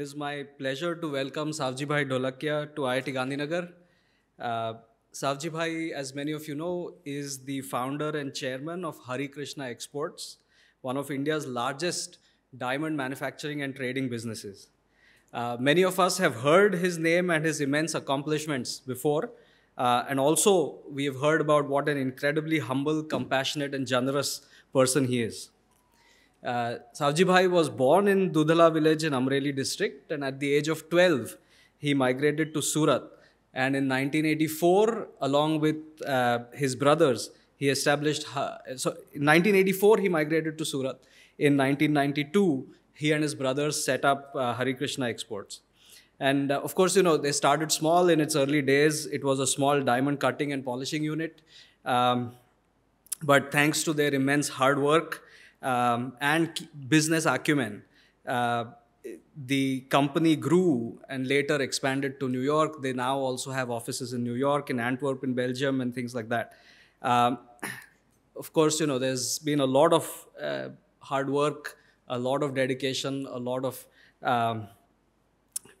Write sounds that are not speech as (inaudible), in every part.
It is my pleasure to welcome Savji Bhai Dolakia to IIT Gandhinagar. Uh, Savji Bhai, as many of you know, is the founder and chairman of Hari Krishna Exports, one of India's largest diamond manufacturing and trading businesses. Uh, many of us have heard his name and his immense accomplishments before, uh, and also we have heard about what an incredibly humble, compassionate, and generous person he is. Uh, Bhai was born in Dudala village in Amreli district, and at the age of 12, he migrated to Surat. And in 1984, along with uh, his brothers, he established. Uh, so, in 1984, he migrated to Surat. In 1992, he and his brothers set up uh, Hari Krishna Exports. And uh, of course, you know, they started small in its early days. It was a small diamond cutting and polishing unit. Um, but thanks to their immense hard work, um, and business acumen. Uh, the company grew and later expanded to New York. They now also have offices in New York, in Antwerp, in Belgium, and things like that. Um, of course, you know, there's been a lot of uh, hard work, a lot of dedication, a lot of um,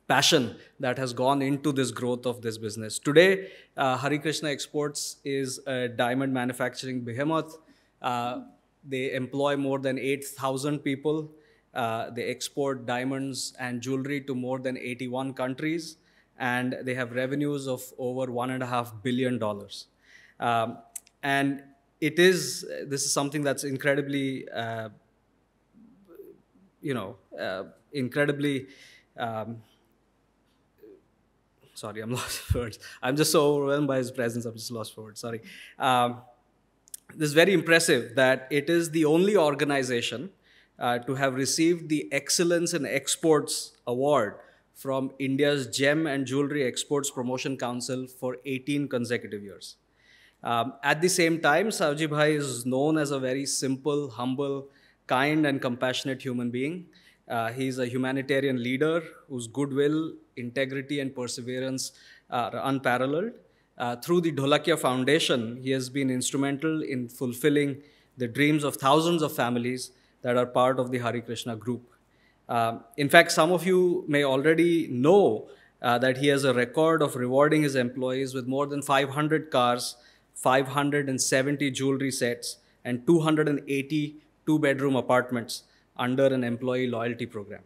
passion that has gone into this growth of this business. Today, uh, Hari Krishna Exports is a diamond manufacturing behemoth. Uh, they employ more than 8,000 people. Uh, they export diamonds and jewelry to more than 81 countries, and they have revenues of over $1.5 billion. Um, and it is, this is something that's incredibly, uh, you know, uh, incredibly. Um, sorry, I'm (laughs) lost for words. I'm just so overwhelmed by his presence. I'm just lost for words. Sorry. Um, this is very impressive that it is the only organization uh, to have received the Excellence in Exports Award from India's Gem and Jewelry Exports Promotion Council for 18 consecutive years. Um, at the same time, Savji Bhai is known as a very simple, humble, kind, and compassionate human being. Uh, is a humanitarian leader whose goodwill, integrity, and perseverance are unparalleled. Uh, through the Dholakia Foundation, he has been instrumental in fulfilling the dreams of thousands of families that are part of the Hari Krishna group. Uh, in fact, some of you may already know uh, that he has a record of rewarding his employees with more than 500 cars, 570 jewelry sets, and 280 two bedroom apartments under an employee loyalty program.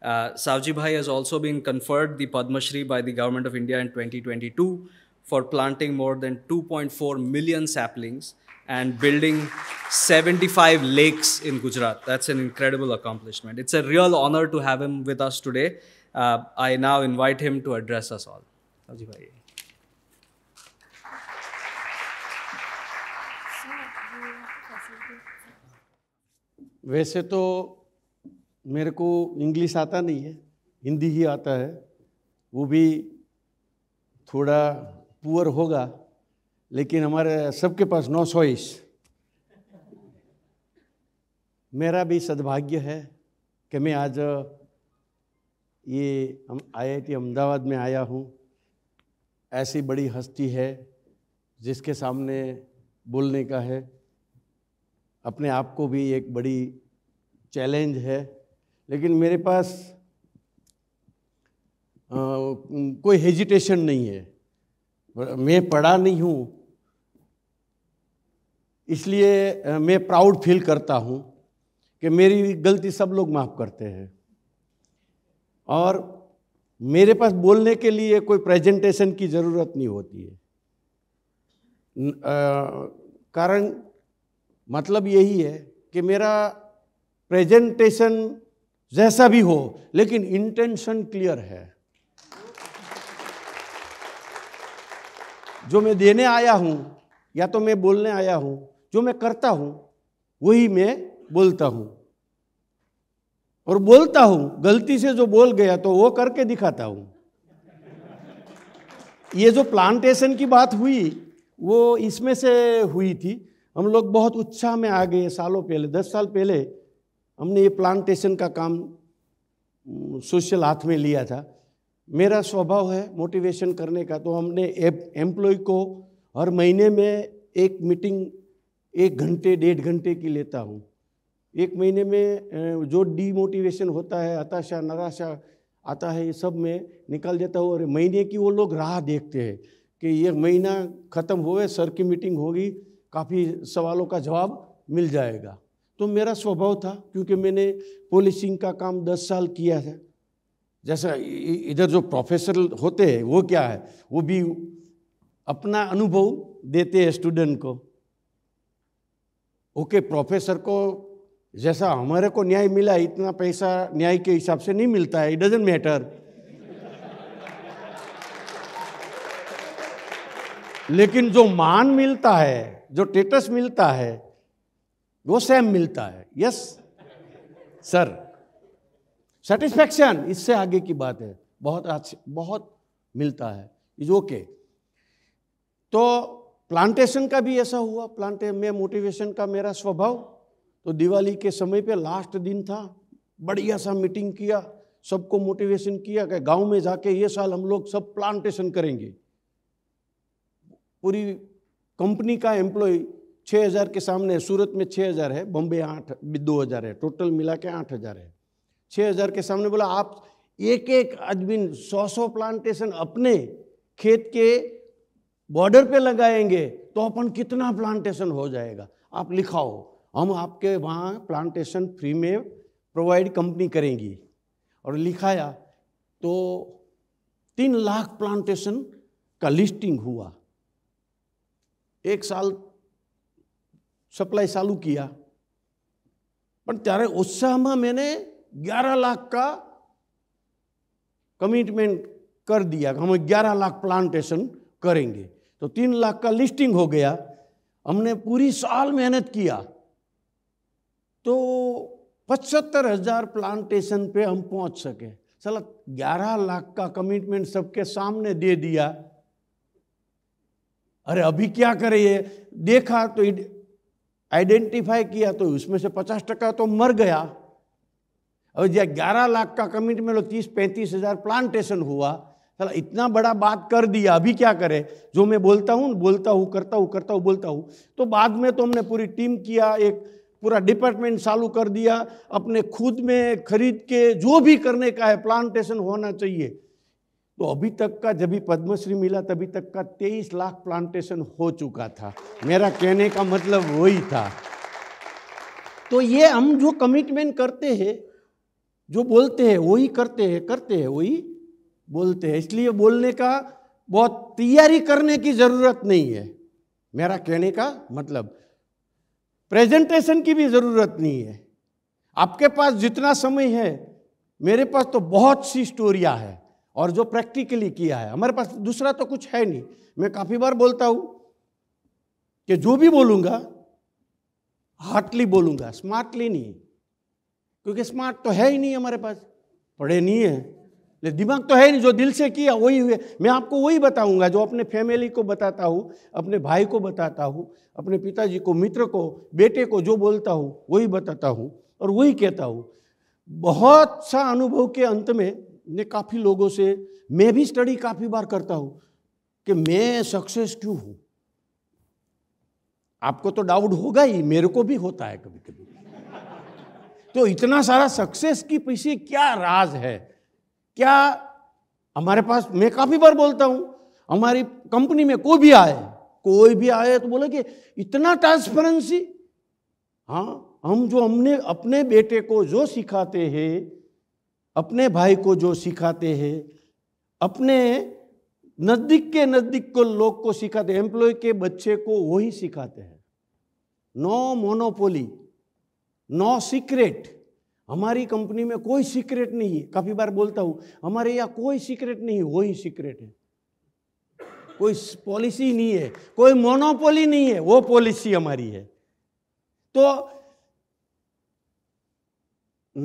Uh, Savji Bhai has also been conferred the Padma Shri by the Government of India in 2022 for planting more than 2.4 million saplings and building 75 lakes in Gujarat. That's an incredible accomplishment. It's a real honor to have him with us today. Uh, I now invite him to address us all. वैसे तो मेरे को English आता नहीं है हिंदी ही आता है वो भी थोड़ा पुअर होगा लेकिन हमारे सबके पास नो चॉइस मेरा भी सद्भाग्य है कि मैं आज ये हम टी अहमदाबाद में आया हूँ ऐसी बड़ी हस्ती है जिसके सामने बोलने का है अपने आप को भी एक बड़ी चैलेंज है लेकिन मेरे पास आ, कोई हेजिटेशन नहीं है मैं पढ़ा नहीं हूँ इसलिए मैं प्राउड फील करता हूँ कि मेरी गलती सब लोग माफ़ करते हैं और मेरे पास बोलने के लिए कोई प्रेजेंटेशन की ज़रूरत नहीं होती है कारण मतलब यही है कि मेरा प्रेजेंटेशन जैसा भी हो लेकिन इंटेंशन क्लियर है जो मैं देने आया हूँ या तो मैं बोलने आया हूँ जो मैं करता हूँ वही मैं बोलता हूँ और बोलता हूँ गलती से जो बोल गया तो वो करके दिखाता हूँ ये जो प्लांटेशन की बात हुई वो इसमें से हुई थी हम लोग बहुत उत्साह में आ गए सालों पहले दस साल पहले हमने ये प्लांटेशन का काम सोशल हाथ में लिया था मेरा स्वभाव है मोटिवेशन करने का तो हमने एम्प्लॉय को हर महीने में एक मीटिंग एक घंटे डेढ़ घंटे की लेता हूँ एक महीने में जो डीमोटिवेशन होता है हताशा नराशा आता है ये सब में निकाल देता हूँ और महीने की वो लोग राह देखते हैं कि ये महीना ख़त्म हुए सर की मीटिंग होगी काफ़ी सवालों का जवाब मिल जाएगा तो मेरा स्वभाव था क्योंकि मैंने पोलिसिंग का काम दस साल किया है जैसा इधर जो प्रोफेसर होते हैं वो क्या है वो भी अपना अनुभव देते हैं स्टूडेंट को ओके प्रोफेसर को जैसा हमारे को न्याय मिला इतना पैसा न्याय के हिसाब से नहीं मिलता है इट डजेंट मैटर लेकिन जो मान मिलता है जो टेटस मिलता है वो सेम मिलता है यस सर सेटिस्फैक्शन इससे आगे की बात है बहुत अच्छे बहुत मिलता है इज ओके okay. तो प्लांटेशन का भी ऐसा हुआ प्लांटे में मोटिवेशन का मेरा स्वभाव तो दिवाली के समय पे लास्ट दिन था बढ़िया सा मीटिंग किया सबको मोटिवेशन किया कि गांव में जाके ये साल हम लोग सब प्लांटेशन करेंगे पूरी कंपनी का एम्प्लॉय 6000 के सामने सूरत में 6000 है बॉम्बे आठ दो हज़ार है टोटल मिला के आठ हज़ार है छः हज़ार के सामने बोला आप एक एक आदमी सौ सौ प्लांटेशन अपने खेत के बॉर्डर पे लगाएंगे तो अपन कितना प्लांटेशन हो जाएगा आप लिखाओ हम आपके वहाँ प्लांटेशन फ्री में प्रोवाइड कंपनी करेंगी और लिखाया तो तीन लाख प्लांटेशन का लिस्टिंग हुआ एक साल सप्लाई चालू किया पर त्यारे उत्साह में मैंने 11 लाख का कमिटमेंट कर दिया हम 11 लाख प्लांटेशन करेंगे तो तीन लाख का लिस्टिंग हो गया हमने पूरी साल मेहनत किया तो पचहत्तर हजार प्लांटेशन पे हम पहुंच सके चल ग्यारह लाख का कमिटमेंट सबके सामने दे दिया अरे अभी क्या करे ये देखा तो आइडेंटिफाई किया तो उसमें से पचास टका तो मर गया और जब ग्यारह लाख का कमिट में लो तीस पैंतीस हजार प्लांटेशन हुआ चला इतना बड़ा बात कर दिया अभी क्या करे जो मैं बोलता हूँ बोलता हूँ करता हूँ करता हूँ बोलता हूँ तो बाद में तो हमने पूरी टीम किया एक पूरा डिपार्टमेंट चालू कर दिया अपने खुद में खरीद के जो भी करने का है प्लांटेशन होना चाहिए तो अभी तक का जब भी पद्मश्री मिला तभी तक का तेईस लाख प्लांटेशन हो चुका था मेरा कहने का मतलब वही था तो ये हम जो कमिटमेंट करते हैं जो बोलते हैं वही करते हैं करते हैं वही बोलते हैं इसलिए बोलने का बहुत तैयारी करने की ज़रूरत नहीं है मेरा कहने का मतलब प्रेजेंटेशन की भी ज़रूरत नहीं है आपके पास जितना समय है मेरे पास तो बहुत सी स्टोरिया है और जो प्रैक्टिकली किया है हमारे पास दूसरा तो कुछ है नहीं मैं काफ़ी बार बोलता हूं कि जो भी बोलूंगा हार्टली बोलूंगा स्मार्टली नहीं क्योंकि स्मार्ट तो है ही नहीं हमारे पास पढ़े नहीं है लेकिन दिमाग तो है नहीं जो दिल से किया वही हुए मैं आपको वही बताऊंगा जो अपने फैमिली को बताता हूँ अपने भाई को बताता हूँ अपने पिताजी को मित्र को बेटे को जो बोलता हूँ वही बताता हूँ और वही कहता हूँ बहुत सा अनुभव के अंत में ने काफ़ी लोगों से मैं भी स्टडी काफ़ी बार करता हूँ कि मैं सक्सेस क्यों हूँ आपको तो डाउट होगा ही मेरे को भी होता है कभी कभी तो इतना सारा सक्सेस की पीछे क्या राज है क्या हमारे पास मैं काफ़ी बार बोलता हूं हमारी कंपनी में कोई भी आए कोई भी आए तो बोले कि इतना ट्रांसपेरेंसी हाँ हम जो हमने अपने बेटे को जो सिखाते हैं अपने भाई को जो सिखाते हैं अपने नज़दीक के नज़दीक को लोग को सिखाते एम्प्लॉय के बच्चे को वही सिखाते हैं नो मोनोपोली नो सीक्रेट हमारी कंपनी में कोई सीक्रेट नहीं है काफ़ी बार बोलता हूं हमारे यहाँ कोई सीक्रेट नहीं है वही सीक्रेट है कोई पॉलिसी नहीं है कोई मोनोपोली नहीं है वो पॉलिसी हमारी है तो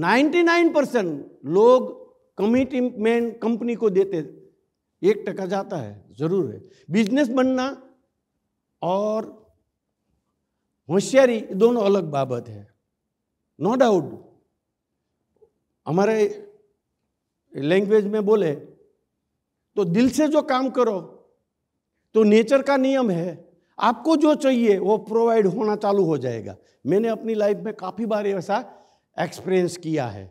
99 परसेंट लोग कमिटमेंट कंपनी को देते एक टका जाता है जरूर है बिजनेस बनना और होशियारी दोनों अलग बाबत है नो डाउट हमारे लैंग्वेज में बोले तो दिल से जो काम करो तो नेचर का नियम है आपको जो चाहिए वो प्रोवाइड होना चालू हो जाएगा मैंने अपनी लाइफ में काफ़ी बार ऐसा एक्सपीरियंस किया है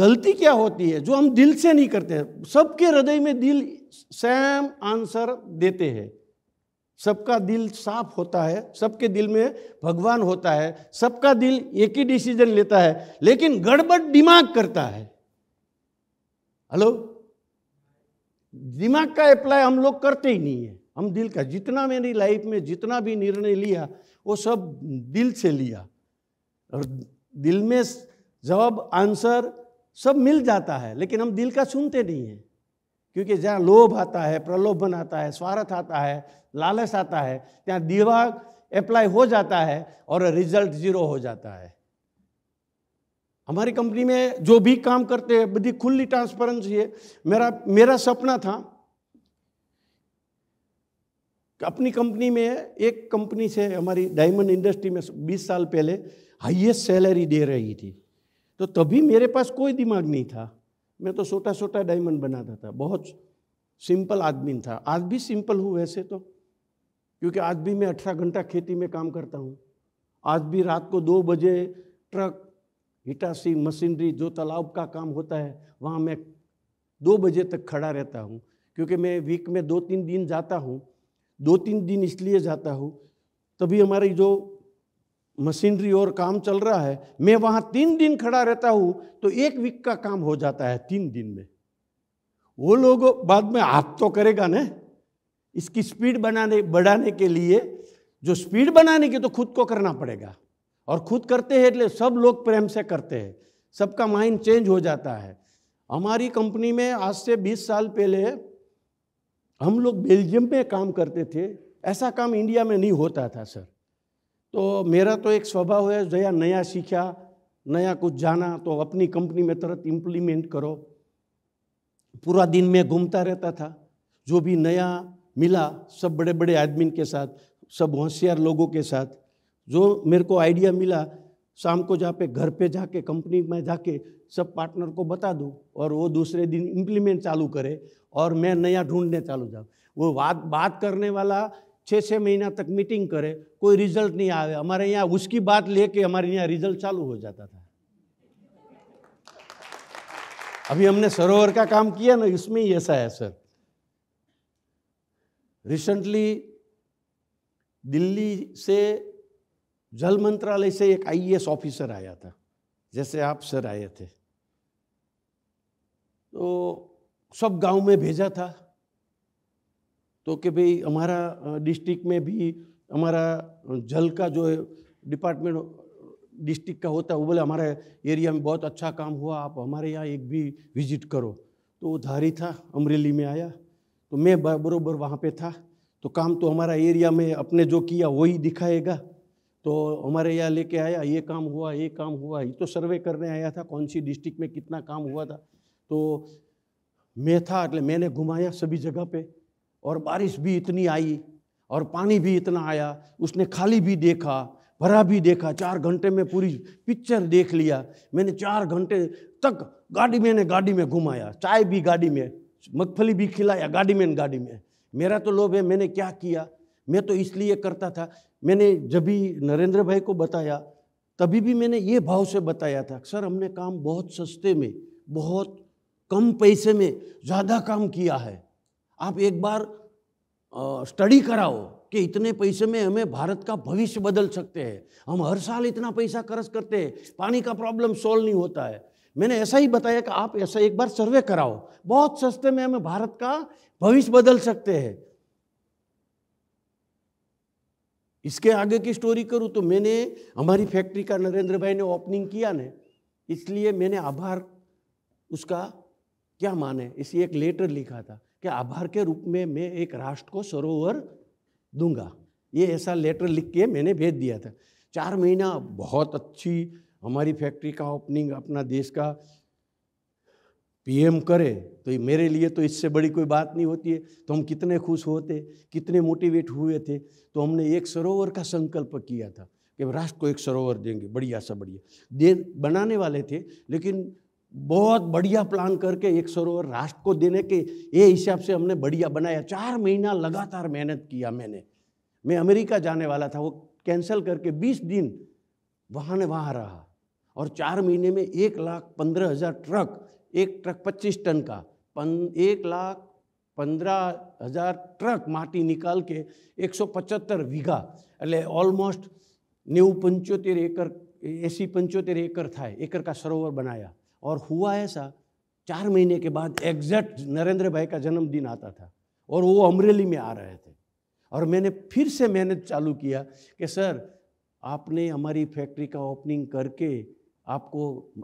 गलती क्या होती है जो हम दिल से नहीं करते सबके हृदय में दिल सेम आंसर देते हैं सबका दिल साफ होता है सबके दिल में भगवान होता है सबका दिल एक ही डिसीजन लेता है लेकिन गड़बड़ दिमाग करता है हेलो दिमाग का अप्लाई हम लोग करते ही नहीं है हम दिल का जितना मेरी लाइफ में जितना भी निर्णय लिया वो सब दिल से लिया और दिल में जवाब आंसर सब मिल जाता है लेकिन हम दिल का सुनते नहीं हैं क्योंकि जहाँ लोभ आता है प्रलोभन आता है स्वार्थ आता है लालच आता है त्या दीवा अप्लाई हो जाता है और रिजल्ट जीरो हो जाता है हमारी कंपनी में जो भी काम करते हैं बड़ी खुली ट्रांसपेरेंसी है मेरा मेरा सपना था अपनी कंपनी में एक कंपनी से हमारी डायमंड इंडस्ट्री में 20 साल पहले हाईएस्ट सैलरी दे रही थी तो तभी मेरे पास कोई दिमाग नहीं था मैं तो छोटा छोटा डायमंड बनाता था बहुत सिंपल आदमी था आज भी सिंपल हूँ वैसे तो क्योंकि आज भी मैं अठारह घंटा खेती में काम करता हूँ आज भी रात को दो बजे ट्रक हिटासी मशीनरी जो तालाब का काम होता है वहाँ मैं दो बजे तक खड़ा रहता हूँ क्योंकि मैं वीक में दो तीन दिन जाता हूँ दो तीन दिन इसलिए जाता हूँ तभी हमारी जो मशीनरी और काम चल रहा है मैं वहाँ तीन दिन खड़ा रहता हूँ तो एक वीक का काम हो जाता है तीन दिन में वो लोग बाद में हाथ तो करेगा ना इसकी स्पीड बनाने बढ़ाने के लिए जो स्पीड बनाने की तो खुद को करना पड़ेगा और खुद करते हैं इसलिए सब लोग प्रेम से करते हैं सबका माइंड चेंज हो जाता है हमारी कंपनी में आज से 20 साल पहले हम लोग बेल्जियम में काम करते थे ऐसा काम इंडिया में नहीं होता था सर तो मेरा तो एक स्वभाव है जया नया सीखा नया कुछ जाना तो अपनी कंपनी में तुरंत इम्प्लीमेंट करो पूरा दिन मैं घूमता रहता था जो भी नया मिला सब बड़े बड़े आदमी के साथ सब होशियार लोगों के साथ जो मेरे को आइडिया मिला शाम को जा पे घर पे जाके कंपनी में जाके सब पार्टनर को बता दूँ और वो दूसरे दिन इम्प्लीमेंट चालू करे और मैं नया ढूंढने चालू जाऊँ वो बात बात करने वाला छः छः महीना तक मीटिंग करे कोई रिजल्ट नहीं आवे हमारे यहाँ उसकी बात लेके हमारे यहाँ रिजल्ट चालू हो जाता था अभी हमने सरोवर का काम किया ना इसमें ही ऐसा है सर रिसेंटली दिल्ली से जल मंत्रालय से एक आईएएस ऑफिसर e आया था जैसे आप सर आए थे तो सब गांव में भेजा था तो कि भाई हमारा डिस्ट्रिक्ट में भी हमारा जल का जो डिपार्टमेंट डिस्ट्रिक्ट का होता है वो बोले हमारे एरिया में बहुत अच्छा काम हुआ आप हमारे यहाँ एक भी विजिट करो तो वो धारी था अमरेली में आया तो मैं बरोबर वहाँ पे था तो काम तो हमारा एरिया में अपने जो किया वही दिखाएगा तो हमारे यहाँ लेके आया ये काम हुआ ये काम हुआ ये तो सर्वे करने आया था कौन सी डिस्ट्रिक्ट में कितना काम हुआ था तो मैं था मैंने घुमाया सभी जगह पर और बारिश भी इतनी आई और पानी भी इतना आया उसने खाली भी देखा भरा भी देखा चार घंटे में पूरी पिक्चर देख लिया मैंने चार घंटे तक गाड़ी मैंने गाड़ी में घुमाया चाय भी गाड़ी में मगफली भी खिलाया गाड़ी में गाड़ी में मेरा तो लोभ है मैंने क्या किया मैं तो इसलिए करता था मैंने जब भी नरेंद्र भाई को बताया तभी भी मैंने ये भाव से बताया था सर हमने काम बहुत सस्ते में बहुत कम पैसे में ज़्यादा काम किया है आप एक बार स्टडी कराओ कि इतने पैसे में हमें भारत का भविष्य बदल सकते हैं हम हर साल इतना पैसा खर्च करते हैं पानी का प्रॉब्लम सॉल्व नहीं होता है मैंने ऐसा ही बताया कि आप ऐसा एक बार सर्वे कराओ बहुत सस्ते में हमें भारत का भविष्य बदल सकते हैं इसके आगे की स्टोरी करूं तो मैंने हमारी फैक्ट्री का नरेंद्र भाई ने ओपनिंग किया ने इसलिए मैंने आभार उसका क्या माने इसलिए एक लेटर लिखा था कि आभार के रूप में मैं एक राष्ट्र को सरोवर दूंगा ये ऐसा लेटर लिख के मैंने भेज दिया था चार महीना बहुत अच्छी हमारी फैक्ट्री का ओपनिंग अपना देश का पीएम करे तो मेरे लिए तो इससे बड़ी कोई बात नहीं होती है तो हम कितने खुश होते कितने मोटिवेट हुए थे तो हमने एक सरोवर का संकल्प किया था कि राष्ट्र को एक सरोवर देंगे बढ़िया सा बढ़िया दे बनाने वाले थे लेकिन बहुत बढ़िया प्लान करके एक सरोवर राष्ट्र को देने के ये हिसाब से हमने बढ़िया बनाया चार महीना लगातार मेहनत किया मैंने मैं अमेरिका जाने वाला था वो कैंसिल करके बीस दिन वहाँ ने वहाँ रहा और चार महीने में एक लाख पंद्रह हज़ार ट्रक एक ट्रक पच्चीस टन का पन, एक लाख पंद्रह हज़ार ट्रक माटी निकाल के एक सौ पचहत्तर बीघा એટલે ऑलमोस्ट नेव पंचोतेर एकर एसी पंचोतेर एकर था एकर का सरोवर बनाया और हुआ ऐसा चार महीने के बाद एग्जैक्ट नरेंद्र भाई का जन्मदिन आता था और वो अमरेली में आ रहे थे और मैंने फिर से मेहनत चालू किया कि सर आपने हमारी फैक्ट्री का ओपनिंग करके आपको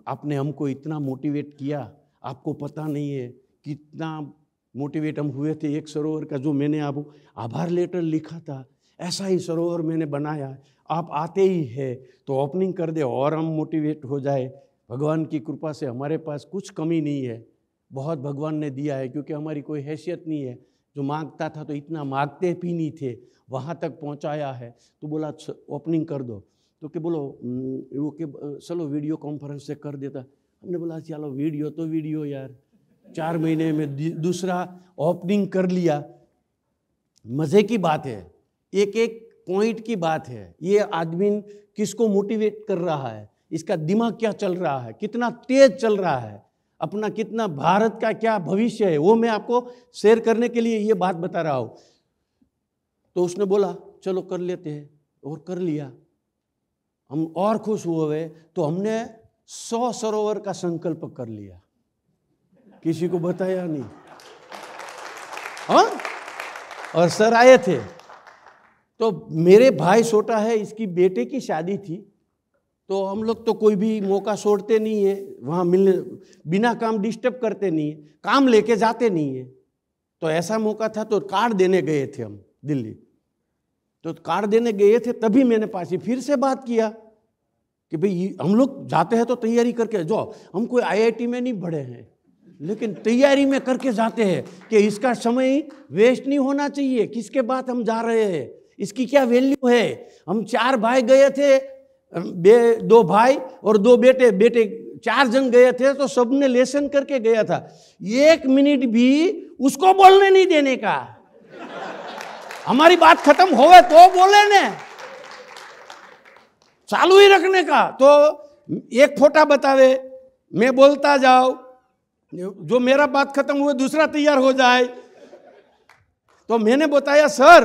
आपने हमको इतना मोटिवेट किया आपको पता नहीं है कितना मोटिवेट हम हुए थे एक सरोवर का जो मैंने आप आभार लेटर लिखा था ऐसा ही सरोवर मैंने बनाया आप आते ही है तो ओपनिंग कर दे और हम मोटिवेट हो जाए भगवान की कृपा से हमारे पास कुछ कमी नहीं है बहुत भगवान ने दिया है क्योंकि हमारी कोई हैसियत नहीं है जो मांगता था तो इतना मांगते भी नहीं थे वहाँ तक पहुँचाया है तो बोला ओपनिंग कर दो तो क्या बोलो वो के चलो वीडियो कॉन्फ्रेंस से कर देता हमने बोला चलो वीडियो तो वीडियो यार चार महीने में दूसरा ओपनिंग कर लिया मज़े की बात है एक एक पॉइंट की बात है ये आदमी किसको मोटिवेट कर रहा है इसका दिमाग क्या चल रहा है कितना तेज चल रहा है अपना कितना भारत का क्या भविष्य है वो मैं आपको शेयर करने के लिए ये बात बता रहा हूं तो उसने बोला चलो कर लेते हैं और कर लिया हम और खुश हुए तो हमने सौ सरोवर का संकल्प कर लिया किसी को बताया नहीं हाँ और सर आए थे तो मेरे भाई छोटा है इसकी बेटे की शादी थी तो हम लोग तो कोई भी मौका छोड़ते नहीं है वहाँ मिलने बिना काम डिस्टर्ब करते नहीं है काम लेके जाते नहीं है तो ऐसा मौका था तो कार्ड देने गए थे हम दिल्ली तो कार्ड देने गए थे तभी मैंने पास ही फिर से बात किया कि भाई हम लोग जाते हैं तो तैयारी करके जो हम कोई आईआईटी में नहीं बढ़े हैं लेकिन तैयारी में करके जाते हैं कि इसका समय वेस्ट नहीं होना चाहिए किसके बाद हम जा रहे हैं इसकी क्या वैल्यू है हम चार भाई गए थे बे दो भाई और दो बेटे बेटे चार जन गए थे तो सबने लेसन करके गया था एक मिनट भी उसको बोलने नहीं देने का हमारी बात खत्म गए तो बोले ने चालू ही रखने का तो एक फोटा बतावे मैं बोलता जाओ जो मेरा बात खत्म हुआ दूसरा तैयार हो जाए तो मैंने बताया सर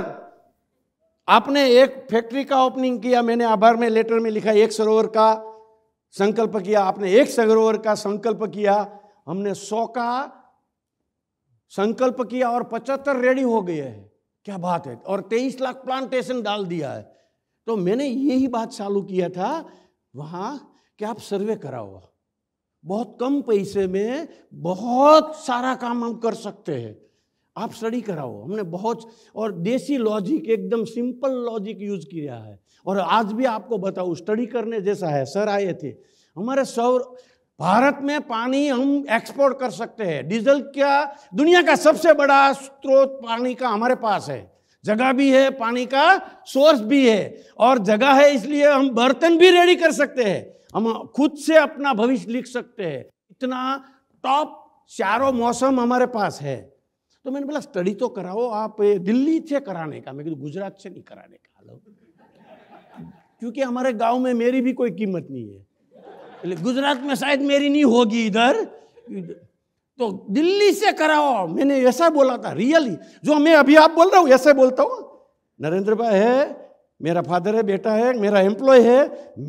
आपने एक फैक्ट्री का ओपनिंग किया मैंने आभार में लेटर में लिखा एक सरोवर का संकल्प किया आपने एक सरोवर का संकल्प किया हमने सौ का संकल्प किया और पचहत्तर रेडी हो गए हैं क्या बात है और तेईस लाख प्लांटेशन डाल दिया है तो मैंने यही बात चालू किया था वहां कि आप सर्वे कराओ बहुत कम पैसे में बहुत सारा काम हम कर सकते हैं आप स्टडी कराओ हमने बहुत और देसी लॉजिक एकदम सिंपल लॉजिक यूज किया है और आज भी आपको बताऊँ स्टडी करने जैसा है सर आए थे हमारे सौर भारत में पानी हम एक्सपोर्ट कर सकते हैं डीजल क्या दुनिया का सबसे बड़ा स्रोत पानी का हमारे पास है जगह भी है पानी का सोर्स भी है और जगह है इसलिए हम बर्तन भी रेडी कर सकते हैं हम खुद से अपना भविष्य लिख सकते हैं इतना टॉप चारों मौसम हमारे पास है तो मैंने बोला स्टडी तो कराओ आप दिल्ली से कराने का मैं गुजरात से नहीं कराने का लो क्योंकि हमारे गांव में मेरी भी कोई कीमत नहीं है गुजरात में शायद मेरी नहीं होगी इधर तो दिल्ली से कराओ मैंने ऐसा बोला था रियली जो मैं अभी आप बोल रहा हूँ ऐसे बोलता हूँ नरेंद्र भाई है मेरा फादर है बेटा है मेरा एम्प्लॉय है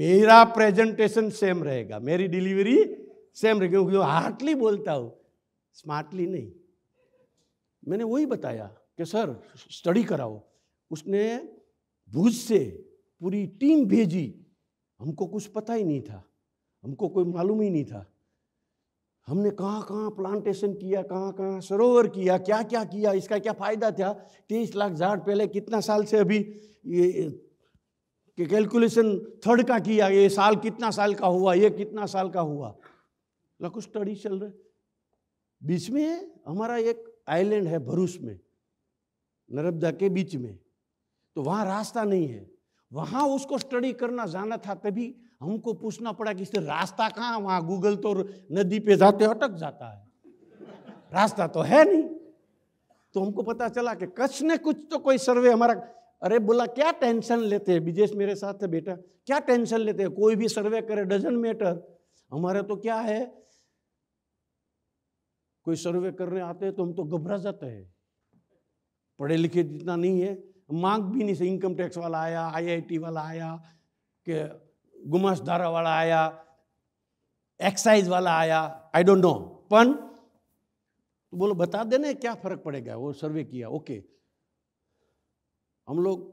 मेरा प्रेजेंटेशन सेम रहेगा मेरी डिलीवरी सेम रहेगी क्योंकि हार्डली बोलता हूँ स्मार्टली नहीं मैंने वही बताया कि सर स्टडी कराओ उसने भूज से पूरी टीम भेजी हमको कुछ पता ही नहीं था हमको कोई मालूम ही नहीं था हमने कहाँ कहाँ प्लांटेशन किया कहाँ कहाँ सरोवर किया क्या क्या किया इसका क्या फ़ायदा था तेईस लाख झाड़ पहले कितना साल से अभी ये के कैलकुलेशन थर्ड का किया ये साल कितना साल का हुआ ये कितना साल का हुआ लाखों स्टडी चल रहे बीच में हमारा एक आइलैंड है भरूस में नर्मदा के बीच में तो वहाँ रास्ता नहीं है वहाँ उसको स्टडी करना जाना था तभी हमको पूछना पड़ा कि रास्ता कहाँ वहाँ गूगल तो नदी पे जाते अटक जाता है रास्ता तो है नहीं तो हमको पता चला कि कच्छ ने कुछ तो कोई सर्वे हमारा अरे बोला क्या टेंशन लेते हैं विजेश मेरे साथ है बेटा क्या टेंशन लेते हैं कोई भी सर्वे करे डजन मैटर हमारा तो क्या है कोई सर्वे करने आते हैं तो हम तो घबरा जाते हैं पढ़े लिखे जितना नहीं है मांग भी नहीं से इनकम टैक्स वाला आया आईआईटी वाला आया के गुमास धारा वाला आया एक्साइज वाला आया आई डोंट नो पन तो बोलो बता देने क्या फर्क पड़ेगा वो सर्वे किया ओके हम लोग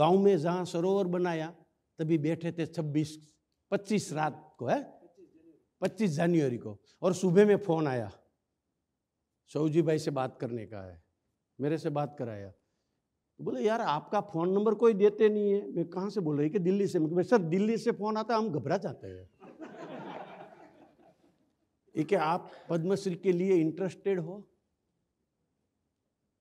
गांव में जहां सरोवर बनाया तभी बैठे थे 26 25 रात को है पच्चीस जनवरी को और सुबह में फ़ोन आया सऊजी भाई से बात करने का है मेरे से बात कराया तो बोले यार आपका फ़ोन नंबर कोई देते नहीं है मैं कहाँ से बोल रही कि दिल्ली से मैं सर दिल्ली से फ़ोन आता हम घबरा जाते हैं ये कि आप पद्मश्री के लिए इंटरेस्टेड हो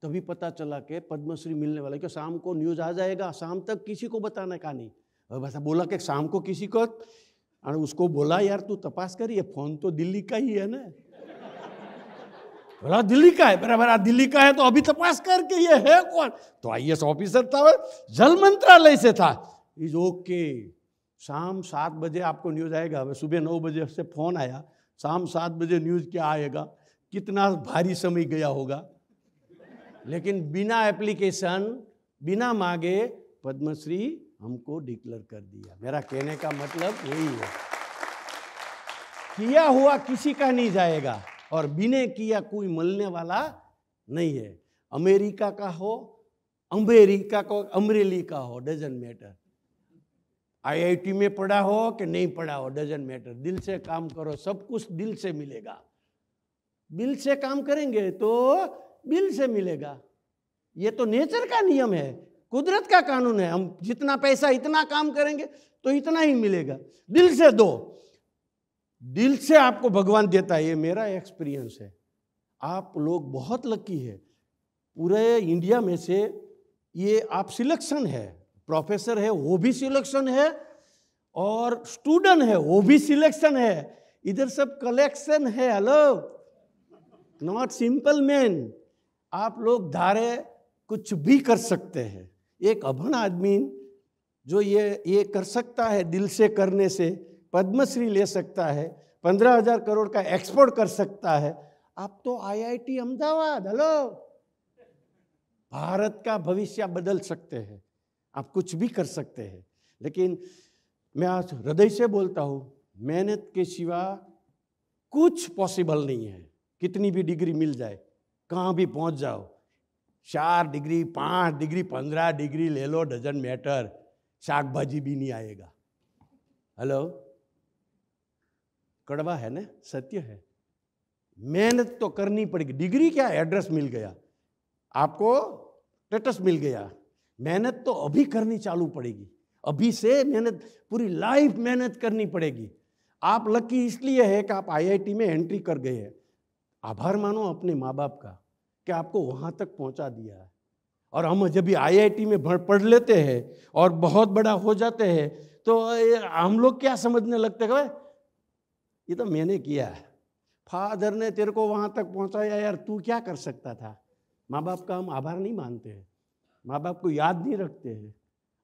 तभी पता चला कि पद्मश्री मिलने वाला क्यों शाम को न्यूज़ आ जाएगा शाम तक किसी को बताने का नहीं और बस बोला कि शाम को किसी को और उसको बोला यार तू तपास कर ये फोन तो दिल्ली का ही है ना बोला दिल्ली का है बराबर दिल्ली का है तो अभी तपास करके ये है कौन तो आई ऑफिसर था जल मंत्रालय से था इज ओके शाम सात बजे आपको न्यूज़ आएगा सुबह नौ बजे से फोन आया शाम सात बजे न्यूज़ क्या आएगा कितना भारी समय गया होगा लेकिन बिना एप्लीकेशन बिना मांगे पद्मश्री हमको डिक्लेयर कर दिया मेरा कहने का मतलब यही है किया हुआ किसी का नहीं जाएगा और बिने किया कोई मलने वाला नहीं है अमेरिका का हो अमेरिका को अमरेली का हो डजन मैटर आईआईटी में पढ़ा हो कि नहीं पढ़ा हो डजन मैटर दिल से काम करो सब कुछ दिल से मिलेगा बिल से काम करेंगे तो बिल से मिलेगा ये तो नेचर का नियम है कुदरत का कानून है हम जितना पैसा इतना काम करेंगे तो इतना ही मिलेगा दिल से दो दिल से आपको भगवान देता है ये मेरा एक्सपीरियंस है आप लोग बहुत लकी है पूरे इंडिया में से ये आप सिलेक्शन है प्रोफेसर है वो भी सिलेक्शन है और स्टूडेंट है वो भी सिलेक्शन है इधर सब कलेक्शन है हेलो नॉट सिंपल मैन आप लोग धारे कुछ भी कर सकते हैं एक अभन आदमी जो ये ये कर सकता है दिल से करने से पद्मश्री ले सकता है पंद्रह हजार करोड़ का एक्सपोर्ट कर सकता है आप तो आईआईटी अहमदाबाद हेलो भारत का भविष्य बदल सकते हैं आप कुछ भी कर सकते हैं लेकिन मैं आज हृदय से बोलता हूँ मेहनत के सिवा कुछ पॉसिबल नहीं है कितनी भी डिग्री मिल जाए कहाँ भी पहुँच जाओ चार डिग्री पाँच डिग्री पंद्रह डिग्री ले लो डजन मैटर शाक भाजी भी नहीं आएगा हेलो कड़वा है ना सत्य है मेहनत तो करनी पड़ेगी डिग्री क्या एड्रेस मिल गया आपको स्टेटस मिल गया मेहनत तो अभी करनी चालू पड़ेगी अभी से मेहनत पूरी लाइफ मेहनत करनी पड़ेगी आप लकी इसलिए है कि आप आईआईटी में एंट्री कर गए हैं आभार मानो अपने माँ बाप का कि आपको वहाँ तक पहुँचा दिया है और हम जब भी आईआईटी में पढ़ लेते हैं और बहुत बड़ा हो जाते हैं तो हम लोग क्या समझने लगते हैं ये तो मैंने किया है फादर ने तेरे को वहाँ तक पहुँचाया यार तू क्या कर सकता था माँ बाप का हम आभार नहीं मानते हैं माँ बाप को याद नहीं रखते हैं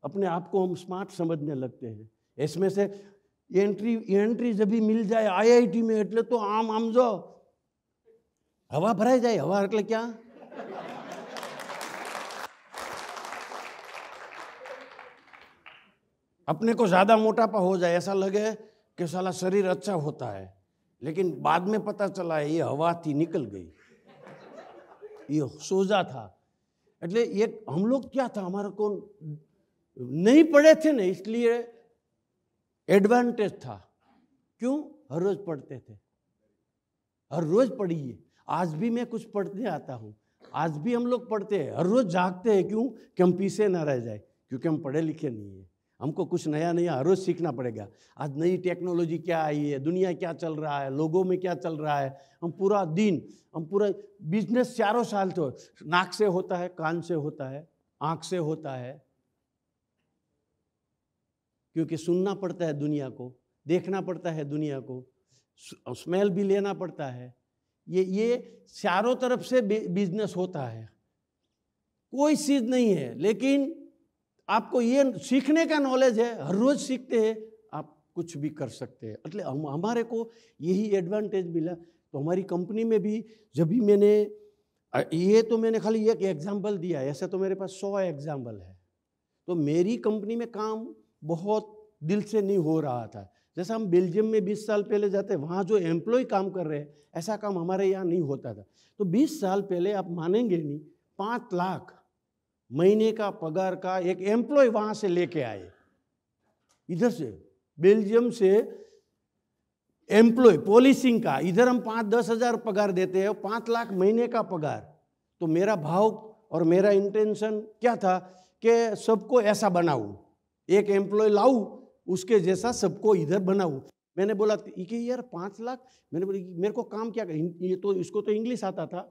अपने आप को हम स्मार्ट समझने लगते हैं इसमें से एंट्री एंट्री जब भी मिल जाए आईआईटी में एटले तो आम आम जाओ હવા ભરાઈ જાય હવા એટલે ક્યાં अपने को ज़्यादा मोटापा हो जाए ऐसा लगे कि साला शरीर अच्छा होता है लेकिन बाद में पता चला है ये हवा थी निकल गई ये सोजा था एटले ये हम लोग क्या था हमारे को नहीं पढ़े थे ना इसलिए एडवांटेज था क्यों हर रोज पढ़ते थे हर रोज पढ़िए आज भी मैं कुछ पढ़ते आता हूँ आज भी हम लोग पढ़ते हैं हर रोज़ जागते हैं क्यों कि हम पीछे ना रह जाए क्योंकि हम पढ़े लिखे नहीं हैं हमको कुछ नया नया हर रोज़ सीखना पड़ेगा आज नई टेक्नोलॉजी क्या आई है दुनिया क्या चल रहा है लोगों में क्या चल रहा है हम पूरा दिन हम पूरा बिजनेस चारों साल तो नाक से होता है कान से होता है आँख से होता है क्योंकि सुनना पड़ता है दुनिया को देखना पड़ता है दुनिया को स्मेल भी लेना पड़ता है ये ये चारों तरफ से बिजनेस होता है कोई चीज़ नहीं है लेकिन आपको ये सीखने का नॉलेज है हर रोज़ सीखते हैं आप कुछ भी कर सकते हैं अटले हम हमारे को यही एडवांटेज मिला तो हमारी कंपनी में भी जब भी मैंने ये तो मैंने खाली एक एग्जाम्पल दिया ऐसा तो मेरे पास सौ एग्जाम्पल है तो मेरी कंपनी में काम बहुत दिल से नहीं हो रहा था जैसा हम बेल्जियम में 20 साल पहले जाते हैं वहाँ जो एम्प्लॉय काम कर रहे हैं ऐसा काम हमारे यहाँ नहीं होता था तो 20 साल पहले आप मानेंगे नहीं पाँच लाख महीने का पगार का एक एम्प्लॉय वहाँ से लेके आए इधर से बेल्जियम से एम्प्लॉय पॉलिसिंग का इधर हम पाँच दस हज़ार पगार देते हैं पाँच लाख महीने का पगार तो मेरा भाव और मेरा इंटेंशन क्या था कि सबको ऐसा बनाऊँ एक एम्प्लॉय लाऊँ उसके जैसा सबको इधर बनाऊ मैंने बोला कि यार पाँच लाख मैंने बोला मेरे को काम क्या ये तो इसको तो इंग्लिश आता था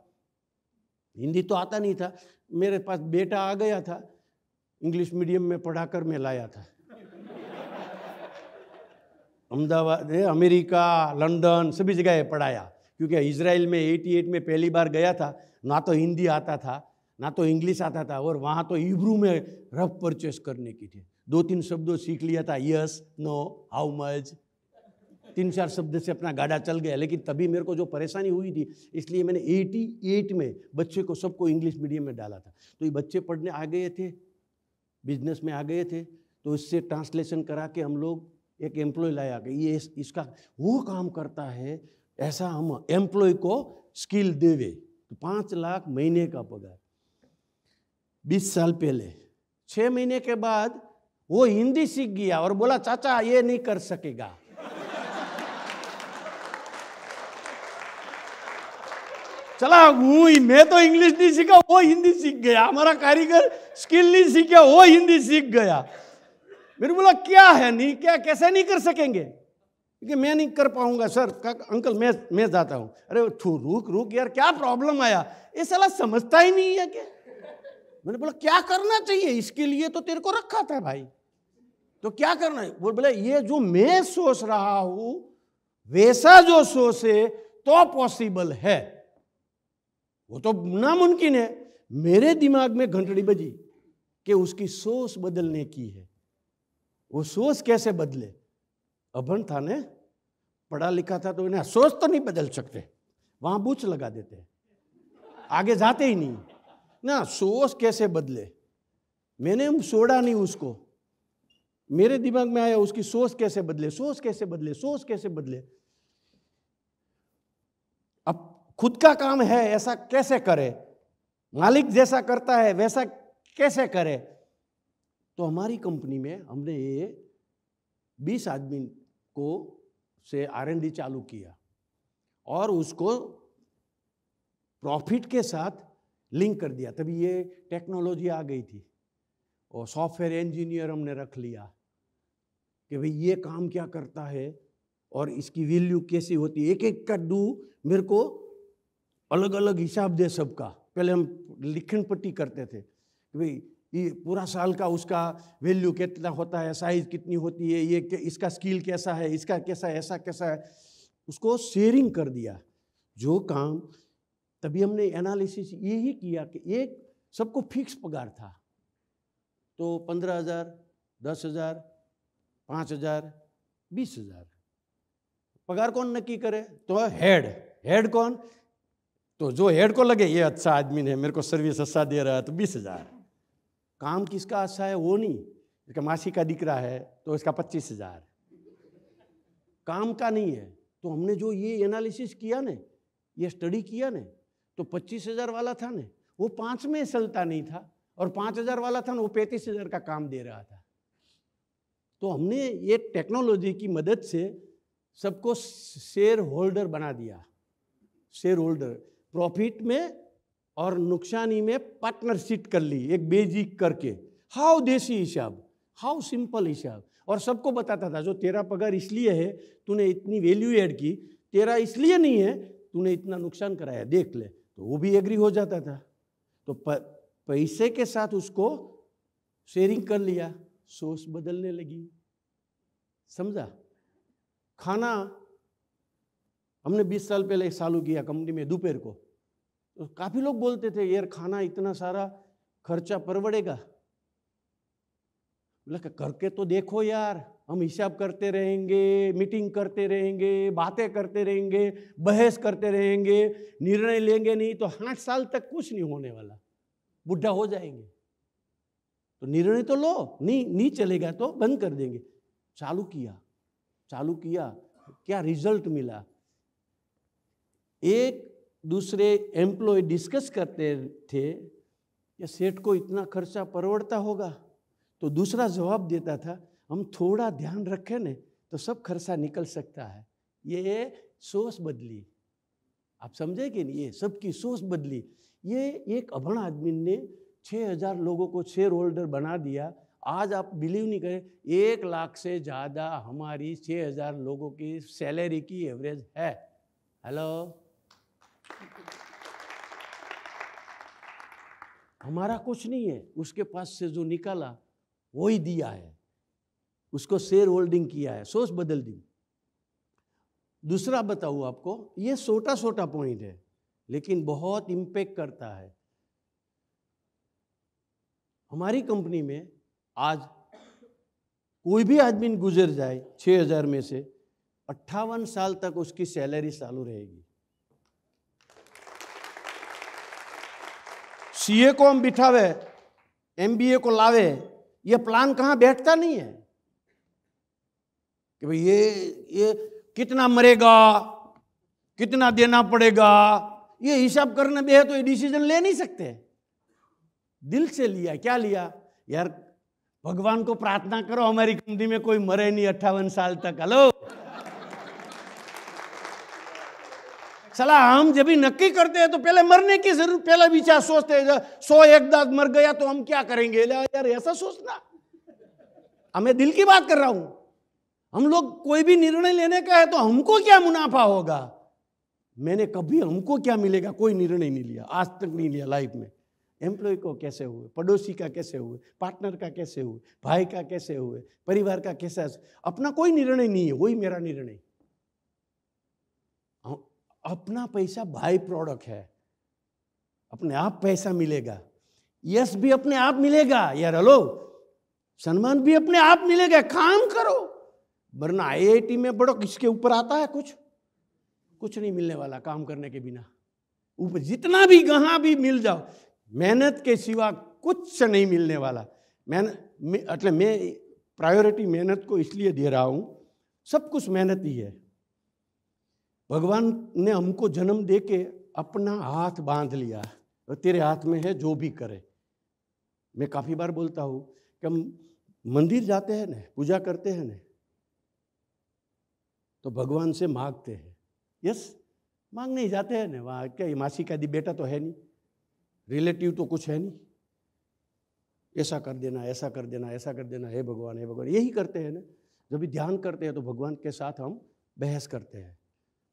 हिंदी तो आता नहीं था मेरे पास बेटा आ गया था इंग्लिश मीडियम में पढ़ाकर मैं लाया था अहमदाबाद अमेरिका लंदन सभी जगह पढ़ाया क्योंकि इसराइल में 88 में पहली बार गया था ना तो हिंदी आता था ना तो इंग्लिश आता था और वहाँ तो इब्रू में रफ परचेस करने की थी दो तीन शब्दों सीख लिया था यस नो हाउ मच तीन चार शब्द से अपना गाड़ा चल गया लेकिन तभी मेरे को जो परेशानी हुई थी इसलिए मैंने 88 में बच्चे को सबको इंग्लिश मीडियम में डाला था तो ये बच्चे पढ़ने आ गए थे बिजनेस में आ गए थे तो इससे ट्रांसलेशन करा के हम लोग एक एम्प्लॉय लाया कि ये इस, इसका वो काम करता है ऐसा हम एम्प्लॉय को स्किल देवे तो पाँच लाख महीने का पगार बीस साल पहले छः महीने के बाद वो हिंदी सीख गया और बोला चाचा ये नहीं कर सकेगा चला हूँ मैं तो इंग्लिश नहीं सीखा वो हिंदी सीख गया हमारा कारीगर स्किल नहीं सीखा वो हिंदी सीख गया मेरे बोला क्या है नहीं क्या कैसे नहीं कर सकेंगे क्योंकि मैं नहीं कर पाऊंगा सर का, अंकल मैं मैं जाता हूं अरे थू रुक रुक यार क्या प्रॉब्लम आया ये सला समझता ही नहीं है क्या मैंने बोला क्या करना चाहिए इसके लिए तो तेरे को रखा था भाई तो क्या करना है वो बोले ये जो मैं सोच रहा हूं वैसा जो सोचे तो पॉसिबल है वो तो नामुमकिन है मेरे दिमाग में घंटड़ी बजी कि उसकी सोच बदलने की है वो सोच कैसे बदले अभन था ने पढ़ा लिखा था तो इन्हें सोच तो नहीं बदल सकते वहां बूछ लगा देते हैं आगे जाते ही नहीं ना सोच कैसे बदले मैंने सोड़ा नहीं उसको मेरे दिमाग में आया उसकी सोच कैसे बदले सोच कैसे बदले सोच कैसे बदले अब खुद का काम है ऐसा कैसे करे मालिक जैसा करता है वैसा कैसे करे तो हमारी कंपनी में हमने ये बीस आदमी को से आर चालू किया और उसको प्रॉफिट के साथ लिंक कर दिया तभी ये टेक्नोलॉजी आ गई थी और सॉफ्टवेयर इंजीनियर हमने रख लिया कि भाई ये काम क्या करता है और इसकी वैल्यू कैसी होती है एक एक का डू मेरे को अलग अलग हिसाब दे सबका पहले हम लिखन पट्टी करते थे कि भाई ये पूरा साल का उसका वैल्यू कितना होता है साइज कितनी होती है ये इसका स्किल कैसा है इसका कैसा ऐसा कैसा है उसको शेयरिंग कर दिया जो काम तभी हमने एनालिसिस यही किया कि एक सबको फिक्स पगार था तो पंद्रह हज़ार दस हज़ार पाँच हज़ार बीस हज़ार पगार कौन नक्की करे तो हेड हेड कौन तो जो हेड को लगे ये अच्छा आदमी ने मेरे को सर्विस अच्छा दे रहा है तो बीस हज़ार काम किसका अच्छा है वो नहीं इसका मासी का दिख रहा है तो इसका पच्चीस हज़ार काम का नहीं है तो हमने जो ये एनालिसिस किया ना ये स्टडी किया ना तो पच्चीस हजार वाला था ना वो पांच में चलता नहीं था और पांच हजार वाला था ना वो पैंतीस हजार का काम दे रहा था तो हमने ये टेक्नोलॉजी की मदद से सबको शेयर होल्डर बना दिया शेयर होल्डर प्रॉफिट में और नुकसानी में पार्टनरशिप कर ली एक बेजिक करके हाउ देसी हिसाब हाउ सिंपल हिसाब और सबको बताता था जो तेरा पगार इसलिए है तूने इतनी वैल्यू ऐड की तेरा इसलिए नहीं है तूने इतना नुकसान कराया देख ले तो वो भी एग्री हो जाता था तो पैसे के साथ उसको शेयरिंग कर लिया सोच बदलने लगी समझा खाना हमने 20 साल पहले चालू किया कंपनी में दोपहर को तो काफ़ी लोग बोलते थे यार खाना इतना सारा खर्चा परवड़ेगा बोला करके तो देखो यार हम हिसाब करते रहेंगे मीटिंग करते रहेंगे बातें करते रहेंगे बहस करते रहेंगे निर्णय लेंगे नहीं तो आठ साल तक कुछ नहीं होने वाला बुढ़ा हो जाएंगे तो निर्णय तो लो नहीं नहीं चलेगा तो बंद कर देंगे चालू किया चालू किया क्या रिजल्ट मिला एक दूसरे एम्प्लॉय डिस्कस करते थे सेठ को इतना खर्चा परवड़ता होगा तो दूसरा जवाब देता था हम थोड़ा ध्यान रखें ना तो सब खर्चा निकल सकता है ये सोच बदली आप समझे कि नहीं ये सबकी सोच बदली ये एक अभण आदमी ने 6000 लोगों को शेयर होल्डर बना दिया आज आप बिलीव नहीं करें एक लाख से ज़्यादा हमारी 6000 लोगों की सैलरी की एवरेज है हेलो हमारा कुछ नहीं है उसके पास से जो निकाला वो ही दिया है उसको शेयर होल्डिंग किया है सोच बदल दी दूसरा बताऊँ आपको ये छोटा छोटा पॉइंट है लेकिन बहुत इम्पेक्ट करता है हमारी कंपनी में आज कोई भी आदमी गुजर जाए 6000 में से अट्ठावन साल तक उसकी सैलरी चालू रहेगी सीए को हम बिठावे एमबीए को लावे ये प्लान कहाँ बैठता नहीं है कि भाई ये ये कितना मरेगा कितना देना पड़ेगा ये हिसाब करने में है तो ये डिसीजन ले नहीं सकते दिल से लिया क्या लिया यार भगवान को प्रार्थना करो हमारी कंपनी में कोई मरे नहीं अट्ठावन साल तक हलो सलाह हम जब भी नक्की करते हैं तो पहले मरने की जरूरत पहले विचार सोचते हैं सो एक दाद मर गया तो हम क्या करेंगे यार ऐसा सोचना हमें दिल की बात कर रहा हूं हम लोग कोई भी निर्णय लेने का है तो हमको क्या मुनाफा होगा मैंने कभी हमको क्या मिलेगा कोई निर्णय नहीं लिया आज तक नहीं लिया लाइफ में एम्प्लॉय को कैसे हुए पड़ोसी का कैसे हुए पार्टनर का कैसे हुए भाई का कैसे हुए परिवार का कैसा अपना कोई निर्णय नहीं है वही मेरा निर्णय अपना पैसा भाई प्रोडक्ट है अपने आप पैसा मिलेगा यश भी अपने आप मिलेगा यार हेलो सम्मान भी अपने आप मिलेगा काम करो वरना आईआईटी में बड़ो किसके ऊपर आता है कुछ कुछ नहीं मिलने वाला काम करने के बिना ऊपर जितना भी कहाँ भी मिल जाओ મહેનત કે સિવા કુછ नहीं मिलने वाला મેન એટલે मैं प्रायोरिटी मेहनत को इसलिए दे रहा हूँ सब कुछ मेहनत ही है भगवान ने हमको जन्म दे के अपना हाथ बांध लिया और तेरे हाथ में है जो भी करे मैं काफ़ी बार बोलता हूँ कि हम मंदिर जाते हैं ना पूजा करते हैं ना तो भगवान से मांगते हैं यस मांगने ही जाते हैं ना वहाँ क्या मासी का दी बेटा तो है नहीं रिलेटिव तो कुछ है नहीं ऐसा कर देना ऐसा कर देना ऐसा कर देना हे भगवान हे भगवान यही करते हैं ना जब भी ध्यान करते हैं तो भगवान के साथ हम बहस करते हैं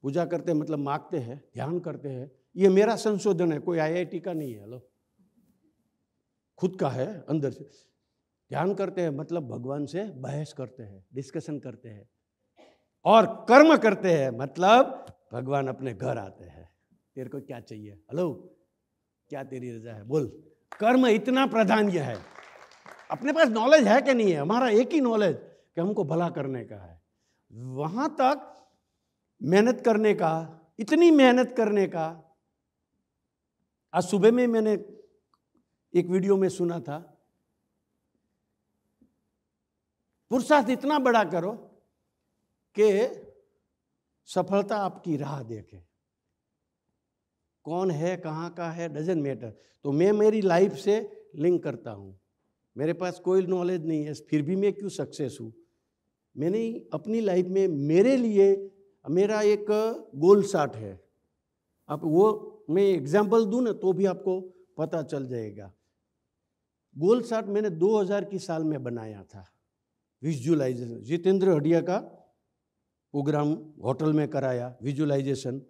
पूजा करते हैं मतलब मांगते हैं ध्यान करते हैं ये मेरा संशोधन है कोई आईआईटी का नहीं है लो खुद का है अंदर से ध्यान करते हैं मतलब भगवान से बहस करते हैं डिस्कशन करते हैं और कर्म करते हैं मतलब भगवान अपने घर आते हैं तेरे को क्या चाहिए हेलो क्या तेरी रजा है बोल कर्म इतना प्राधान्य है अपने पास नॉलेज है कि नहीं है हमारा एक ही नॉलेज कि हमको भला करने का है वहां तक मेहनत करने का इतनी मेहनत करने का आज सुबह में मैंने एक वीडियो में सुना था पुरुषार्थ इतना बड़ा करो के सफलता आपकी राह देखे कौन है कहाँ का है डजन मैटर तो मैं मेरी लाइफ से लिंक करता हूँ मेरे पास कोई नॉलेज नहीं है फिर भी मैं क्यों सक्सेस हूँ मैंने अपनी लाइफ में मेरे लिए मेरा एक गोल साट है आप वो मैं एग्जाम्पल दूँ ना तो भी आपको पता चल जाएगा गोल साठ मैंने 2000 की साल में बनाया था विजुअलाइजेशन जितेंद्र हडिया का प्रोग्राम होटल में कराया विजुलाइजेशन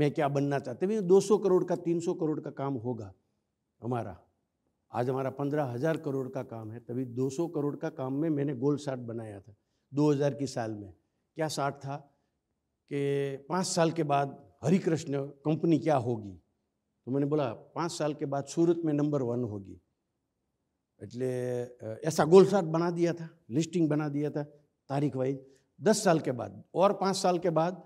मैं क्या बनना चाहते दो सौ करोड़ का तीन सौ करोड़ का काम होगा हमारा आज हमारा पंद्रह हज़ार करोड़ का काम है तभी दो सौ करोड़ का काम में मैंने गोल शार्ट बनाया था दो हज़ार की साल में क्या शार्ट था कि पाँच साल के बाद हरिकृष्ण कंपनी क्या होगी तो मैंने बोला पाँच साल के बाद सूरत में नंबर वन होगी एटले ऐसा गोल शार्ट बना दिया था लिस्टिंग बना दिया था तारीख वाइज दस साल के बाद और पांच साल के बाद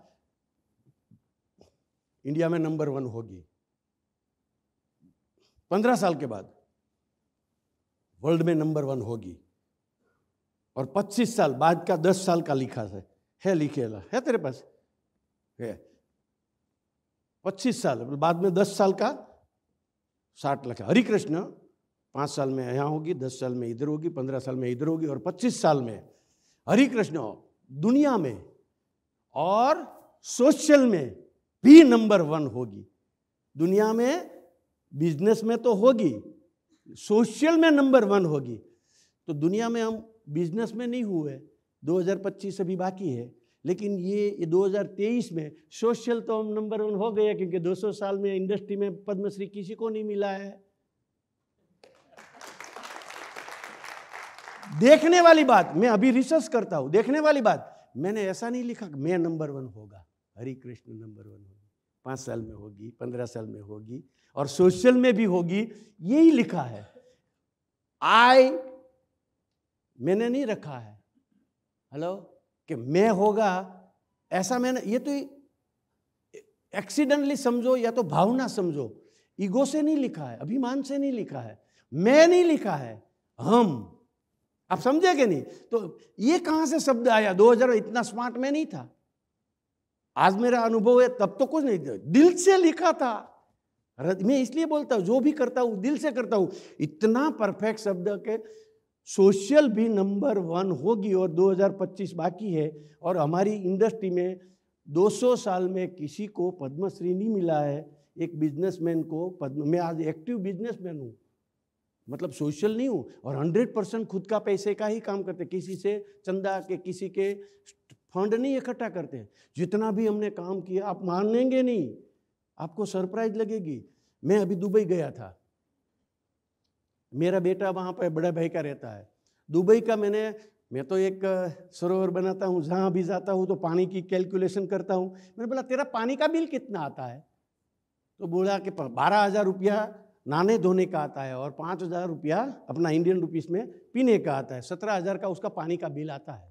इंडिया में नंबर वन होगी पंद्रह साल के बाद वर्ल्ड में नंबर वन होगी और पच्चीस साल बाद का दस साल का लिखा है है लिखेला है तेरे पास है पच्चीस साल बाद में दस साल का साठ लाख हरि कृष्ण पांच साल में यहां होगी दस साल में इधर होगी पंद्रह साल में इधर होगी और पच्चीस साल में हरि कृष्ण दुनिया में और सोशल में भी नंबर वन होगी दुनिया में बिजनेस में तो होगी सोशल में नंबर वन होगी तो दुनिया में हम बिजनेस में नहीं हुए 2025 अभी बाकी है लेकिन ये 2023 में सोशल तो हम नंबर वन हो गए क्योंकि 200 साल में इंडस्ट्री में पद्मश्री किसी को नहीं मिला है देखने वाली बात मैं अभी रिसर्च करता हूं देखने वाली बात मैंने ऐसा नहीं लिखा मैं नंबर वन होगा हरी कृष्ण नंबर वन होगी पांच साल में होगी पंद्रह साल में होगी और सोशल में भी होगी यही लिखा है आई मैंने नहीं रखा है हेलो कि मैं होगा ऐसा मैंने ये तो एक्सीडेंटली समझो या तो भावना समझो ईगो से नहीं लिखा है अभिमान से नहीं लिखा है मैं नहीं लिखा है हम आप समझे कि नहीं तो ये कहाँ से शब्द आया 2000 इतना स्मार्ट में नहीं था आज मेरा अनुभव है तब तो कुछ नहीं था दिल से लिखा था मैं इसलिए बोलता हूँ जो भी करता हूँ दिल से करता हूँ इतना परफेक्ट शब्द के सोशल भी नंबर वन होगी और 2025 बाकी है और हमारी इंडस्ट्री में 200 साल में किसी को पद्मश्री नहीं मिला है एक बिजनेसमैन को पद्म मैं आज एक्टिव बिजनेसमैन हूँ मतलब सोशल नहीं हूँ और हंड्रेड परसेंट खुद का पैसे का ही काम करते किसी से चंदा के किसी के फंड नहीं इकट्ठा करते जितना भी हमने काम किया आप मानेंगे नहीं आपको सरप्राइज लगेगी मैं अभी दुबई गया था मेरा बेटा वहाँ पर बड़े भाई का रहता है दुबई का मैंने मैं तो एक सरोवर बनाता हूँ जहाँ भी जाता हूँ तो पानी की कैलकुलेशन करता हूँ मैंने बोला तेरा पानी का बिल कितना आता है तो बोला कि बारह हज़ार रुपया नाने धोने का आता है और पाँच हज़ार रुपया अपना इंडियन रुपीस में पीने का आता है सत्रह हज़ार का उसका पानी का बिल आता है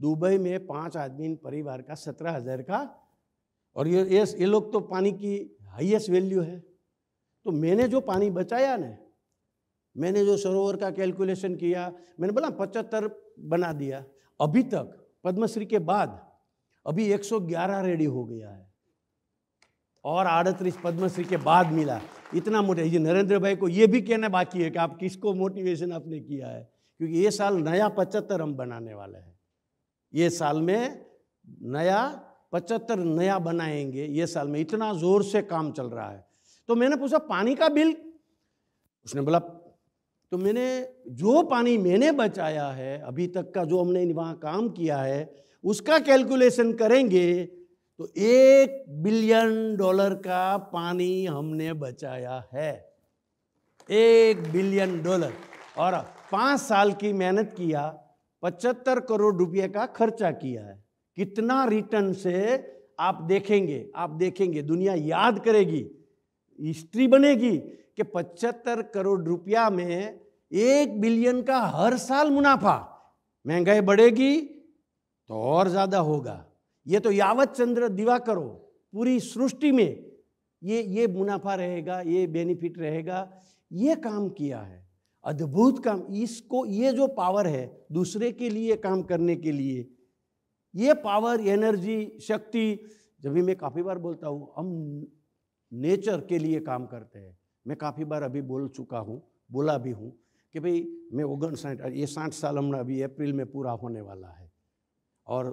दुबई में पांच आदमी परिवार का सत्रह हज़ार का और ये ये ये लोग तो पानी की हाईएस्ट वैल्यू है तो मैंने जो पानी बचाया ना मैंने जो सरोवर का कैलकुलेशन किया मैंने बोला पचहत्तर बना दिया अभी तक पद्मश्री के बाद अभी 111 रेडी हो गया है और अड़तीस पद्मश्री के बाद मिला इतना मोटिवेशन नरेंद्र भाई को ये भी कहना बाकी है कि आप किसको मोटिवेशन आपने किया है क्योंकि ये साल नया पचहत्तर हम बनाने वाले हैं ये साल में नया पचहत्तर नया बनाएंगे ये साल में इतना जोर से काम चल रहा है तो मैंने पूछा पानी का बिल उसने बोला तो मैंने जो पानी मैंने बचाया है अभी तक का जो हमने वहाँ काम किया है उसका कैलकुलेशन करेंगे तो एक बिलियन डॉलर का पानी हमने बचाया है एक बिलियन डॉलर और पांच साल की मेहनत किया पचहत्तर करोड़ रुपये का खर्चा किया है कितना रिटर्न से आप देखेंगे आप देखेंगे दुनिया याद करेगी हिस्ट्री बनेगी कि पचहत्तर करोड़ रुपया में एक बिलियन का हर साल मुनाफा महंगाई बढ़ेगी तो और ज़्यादा होगा ये तो यावत चंद्र दिवा करो पूरी सृष्टि में ये ये मुनाफा रहेगा ये बेनिफिट रहेगा ये काम किया है अद्भुत काम इसको ये जो पावर है दूसरे के लिए काम करने के लिए ये पावर एनर्जी शक्ति जब भी मैं काफ़ी बार बोलता हूँ हम नेचर के लिए काम करते हैं मैं काफ़ी बार अभी बोल चुका हूँ बोला भी हूँ कि भाई मैं ओगन साठ ये साठ साल हमने अभी अप्रैल में पूरा होने वाला है और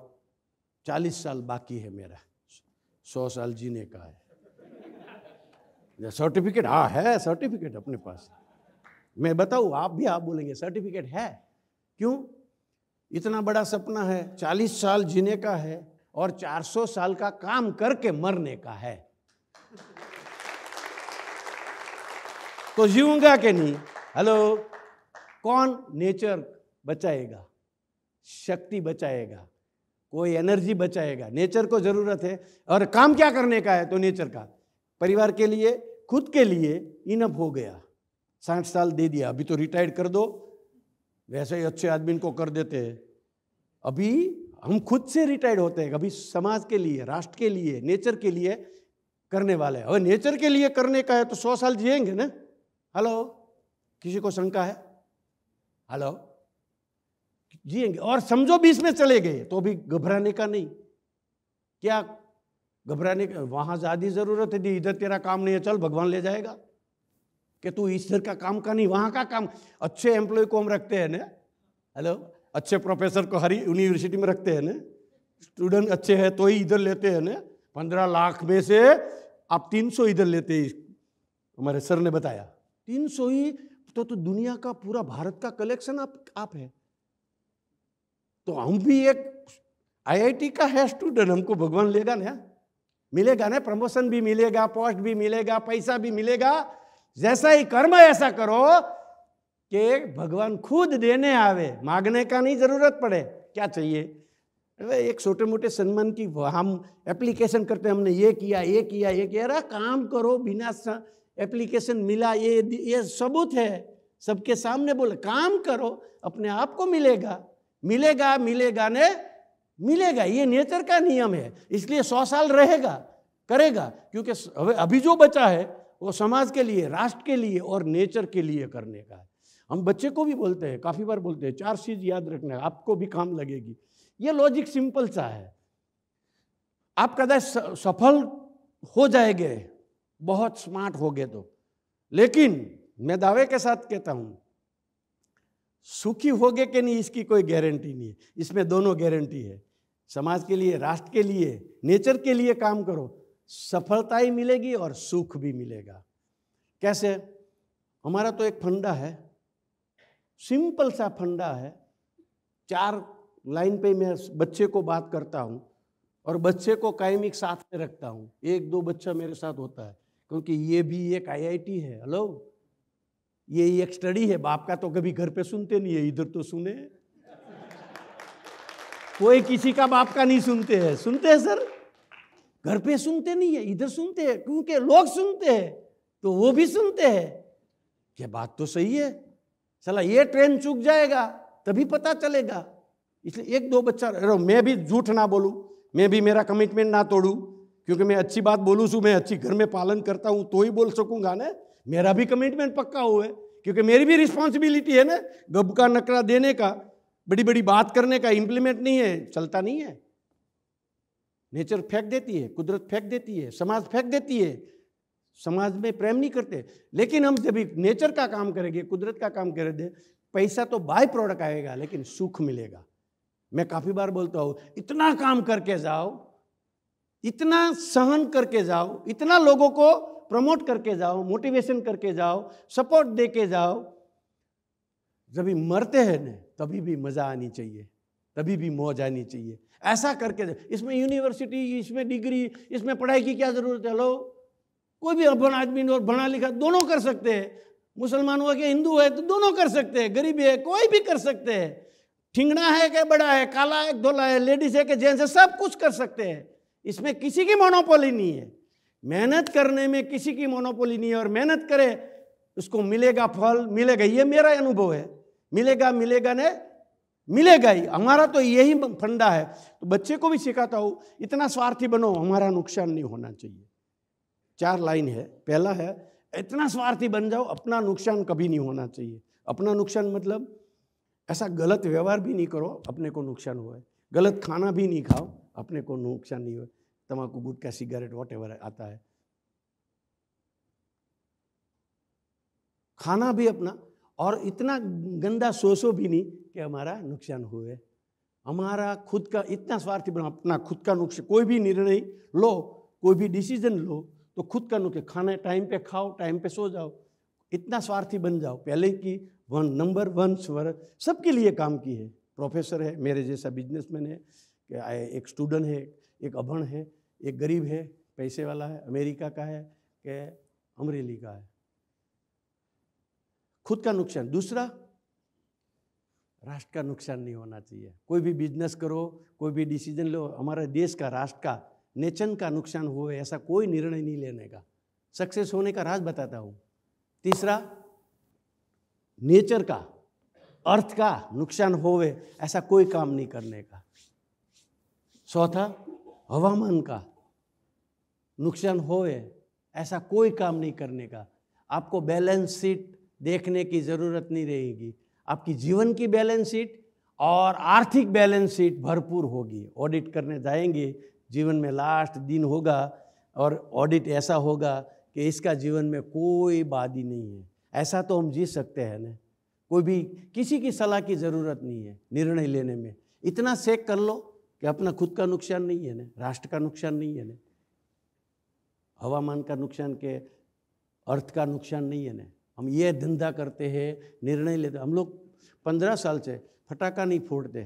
चालीस साल बाकी है मेरा सौ साल जीने का है सर्टिफिकेट हाँ है सर्टिफिकेट अपने पास मैं बताऊँ आप भी आप बोलेंगे सर्टिफिकेट है क्यों इतना बड़ा सपना है चालीस साल जीने का है और चार सौ साल का काम करके मरने का है तो जीऊंगा कि नहीं हेलो कौन नेचर बचाएगा शक्ति बचाएगा कोई एनर्जी बचाएगा नेचर को ज़रूरत है और काम क्या करने का है तो नेचर का परिवार के लिए खुद के लिए इनअप हो गया साठ साल दे दिया अभी तो रिटायर्ड कर दो वैसे ही अच्छे आदमी को कर देते हैं अभी हम खुद से रिटायर्ड होते हैं अभी समाज के लिए राष्ट्र के लिए नेचर के लिए करने वाले हैं और नेचर के लिए करने का है तो सौ साल जिएंगे ना हेलो किसी को शंका है हेलो जिएंगे और समझो भी इसमें चले गए तो भी घबराने का नहीं क्या घबराने का वहां ज़्यादा ज़रूरत है इधर तेरा काम नहीं है चल भगवान ले जाएगा कि तू ईश्वर का काम का नहीं वहां का काम अच्छे एम्प्लॉय को हम रखते हैं ना हेलो अच्छे प्रोफेसर को हरी यूनिवर्सिटी में रखते हैं ना स्टूडेंट अच्छे हैं तो ही इधर लेते हैं ना पंद्रह लाख में से आप तीन सौ इधर लेते हमारे सर ने बताया तीन सौ ही तो, तो दुनिया का पूरा भारत का कलेक्शन आप आप है तो हम भी एक आईआईटी का है स्टूडेंट हमको भगवान लेगा ना मिलेगा ना प्रमोशन भी मिलेगा पोस्ट भी मिलेगा पैसा भी मिलेगा जैसा ही कर्म ऐसा करो कि भगवान खुद देने आवे मांगने का नहीं जरूरत पड़े क्या चाहिए एक छोटे मोटे सम्मान की हम एप्लीकेशन करते हमने ये किया ये किया ये किया रहा काम करो बिना एप्लीकेशन मिला ये ये सबूत है सबके सामने बोले काम करो अपने आप को मिलेगा मिलेगा मिलेगा ने मिलेगा ये नेचर का नियम है इसलिए सौ साल रहेगा करेगा क्योंकि अभी जो बचा है वो समाज के लिए राष्ट्र के लिए और नेचर के लिए करने का है हम बच्चे को भी बोलते हैं काफ़ी बार बोलते हैं चार चीज़ याद रखना है आपको भी काम लगेगी ये लॉजिक सिंपल सा है आप कदा सफल हो जाएंगे बहुत स्मार्ट हो गए तो लेकिन मैं दावे के साथ कहता हूँ सुखी होगे कि नहीं इसकी कोई गारंटी नहीं है इसमें दोनों गारंटी है समाज के लिए राष्ट्र के लिए नेचर के लिए काम करो सफलता ही मिलेगी और सुख भी मिलेगा कैसे हमारा तो एक फंडा है सिंपल सा फंडा है चार लाइन पे मैं बच्चे को बात करता हूँ और बच्चे को कायमिक साथ में रखता हूँ एक दो बच्चा मेरे साथ होता है क्योंकि ये भी एक आईआईटी है हेलो ये एक स्टडी है बाप का तो कभी घर पे सुनते नहीं है इधर तो सुने कोई किसी का बाप का नहीं सुनते हैं सुनते हैं सर घर पे सुनते नहीं है इधर सुनते हैं क्योंकि लोग सुनते हैं तो वो भी सुनते हैं ये बात तो सही है चला ये ट्रेन चूक जाएगा तभी पता चलेगा इसलिए एक दो बच्चा अरे मैं भी झूठ ना बोलूँ मैं भी मेरा कमिटमेंट ना तोड़ूँ क्योंकि मैं अच्छी बात बोलूँ सू मैं अच्छी घर में पालन करता हूँ तो ही बोल सकूँगा ना मेरा भी कमिटमेंट पक्का हुआ है क्योंकि मेरी भी रिस्पॉन्सिबिलिटी है ना गब का नकरा देने का बड़ी बड़ी बात करने का इम्प्लीमेंट नहीं है चलता नहीं है नेचर फेंक देती है कुदरत फेंक देती है समाज फेंक देती है समाज में प्रेम नहीं करते लेकिन हम जब नेचर का काम करेंगे कुदरत का काम करेंगे पैसा तो बाय प्रोडक्ट आएगा लेकिन सुख मिलेगा मैं काफ़ी बार बोलता हूँ इतना काम करके जाओ इतना सहन करके जाओ इतना लोगों को प्रमोट करके जाओ मोटिवेशन करके जाओ सपोर्ट दे के जाओ जब भी मरते हैं ना तभी भी मज़ा आनी चाहिए तभी भी मौज आनी चाहिए ऐसा करके इसमें यूनिवर्सिटी इसमें डिग्री इसमें पढ़ाई की क्या ज़रूरत है लो कोई भी अभन आदमी और बना लिखा दोनों कर सकते हैं मुसलमान हुआ कि हिंदू है तो दोनों कर सकते हैं गरीबी है कोई भी कर सकते हैं ठिंगना है क्या बड़ा है काला है धोला है लेडीज है कि जेंट्स है सब कुछ कर सकते हैं इसमें किसी की मोनोपोली नहीं है मेहनत करने में किसी की मोनोपोली नहीं है और मेहनत करे उसको मिलेगा फल मिलेगा ये मेरा अनुभव है मिलेगा मिलेगा ने मिलेगा ही हमारा तो यही फंडा है तो बच्चे को भी सिखाता हूँ इतना स्वार्थी बनो हमारा नुकसान नहीं होना चाहिए चार लाइन है पहला है इतना स्वार्थी बन जाओ अपना नुकसान कभी नहीं होना चाहिए अपना नुकसान मतलब ऐसा गलत व्यवहार भी नहीं करो अपने को नुकसान हुआ है गलत खाना भी नहीं खाओ अपने को नुकसान नहीं हुआ तम्बाकू गुटका सिगरेट वॉट आता है खाना भी अपना और इतना गंदा सोसो भी नहीं कि हमारा नुकसान हुए हमारा खुद का इतना स्वार्थी बना अपना खुद का नुकसान कोई भी निर्णय लो कोई भी डिसीजन लो तो खुद का नुकसान खाना टाइम पे खाओ टाइम पे सो जाओ इतना स्वार्थी बन जाओ पहले की वन नंबर वन स्वर सबके लिए काम की है प्रोफेसर है मेरे जैसा बिजनेसमैन है एक स्टूडेंट है एक अभण है एक गरीब है पैसे वाला है अमेरिका का है कि अमरेली का है खुद का नुकसान दूसरा राष्ट्र का नुकसान नहीं होना चाहिए कोई भी बिजनेस करो कोई भी डिसीजन लो हमारे देश का राष्ट्र का नेचन का नुकसान हो ऐसा कोई निर्णय नहीं लेने का सक्सेस होने का राज बताता हूँ तीसरा नेचर का अर्थ का नुकसान होवे ऐसा कोई काम नहीं करने का चौथा हवामान का नुकसान होए ऐसा कोई काम नहीं करने का आपको बैलेंस शीट देखने की ज़रूरत नहीं रहेगी आपकी जीवन की बैलेंस शीट और आर्थिक बैलेंस शीट भरपूर होगी ऑडिट करने जाएंगे जीवन में लास्ट दिन होगा और ऑडिट ऐसा होगा कि इसका जीवन में कोई बाधी नहीं है ऐसा तो हम जी सकते हैं ना कोई भी किसी की सलाह की ज़रूरत नहीं है निर्णय लेने में इतना सेक कर लो कि अपना खुद का नुकसान नहीं है ना राष्ट्र का नुकसान नहीं है ना हवामान का नुकसान के अर्थ का नुकसान नहीं है ना हम ये धंधा करते हैं निर्णय लेते हम लोग पंद्रह साल से फटाका नहीं फोड़ते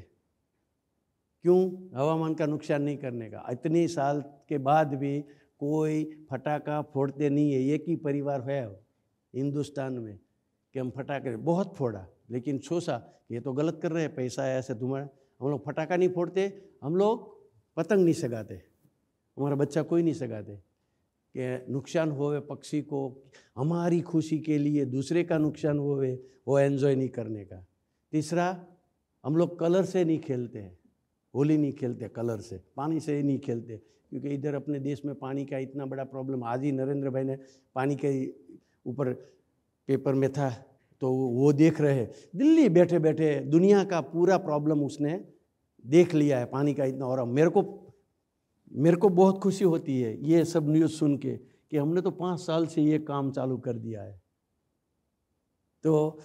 क्यों हवामान का नुकसान नहीं करने का इतने साल के बाद भी कोई फटाका फोड़ते नहीं है एक ही परिवार है हिंदुस्तान में कि हम फटाके बहुत फोड़ा लेकिन सोचा ये तो गलत कर रहे हैं पैसा ऐसे धुआं हम लोग फटाका नहीं फोड़ते हम लोग पतंग नहीं सगाते हमारा बच्चा कोई नहीं सगाते कि नुकसान होवे पक्षी को हमारी खुशी के लिए दूसरे का नुकसान होवे वो एन्जॉय नहीं करने का तीसरा हम लोग कलर से नहीं खेलते हैं होली नहीं खेलते कलर से पानी से नहीं खेलते क्योंकि इधर अपने देश में पानी का इतना बड़ा प्रॉब्लम आज ही नरेंद्र भाई ने पानी के ऊपर पेपर में था तो वो देख रहे दिल्ली बैठे बैठे दुनिया का पूरा प्रॉब्लम उसने देख लिया है पानी का इतना और मेरे को मेरे को बहुत खुशी होती है ये सब न्यूज़ सुन के कि हमने तो पाँच साल से ये काम चालू कर दिया है तो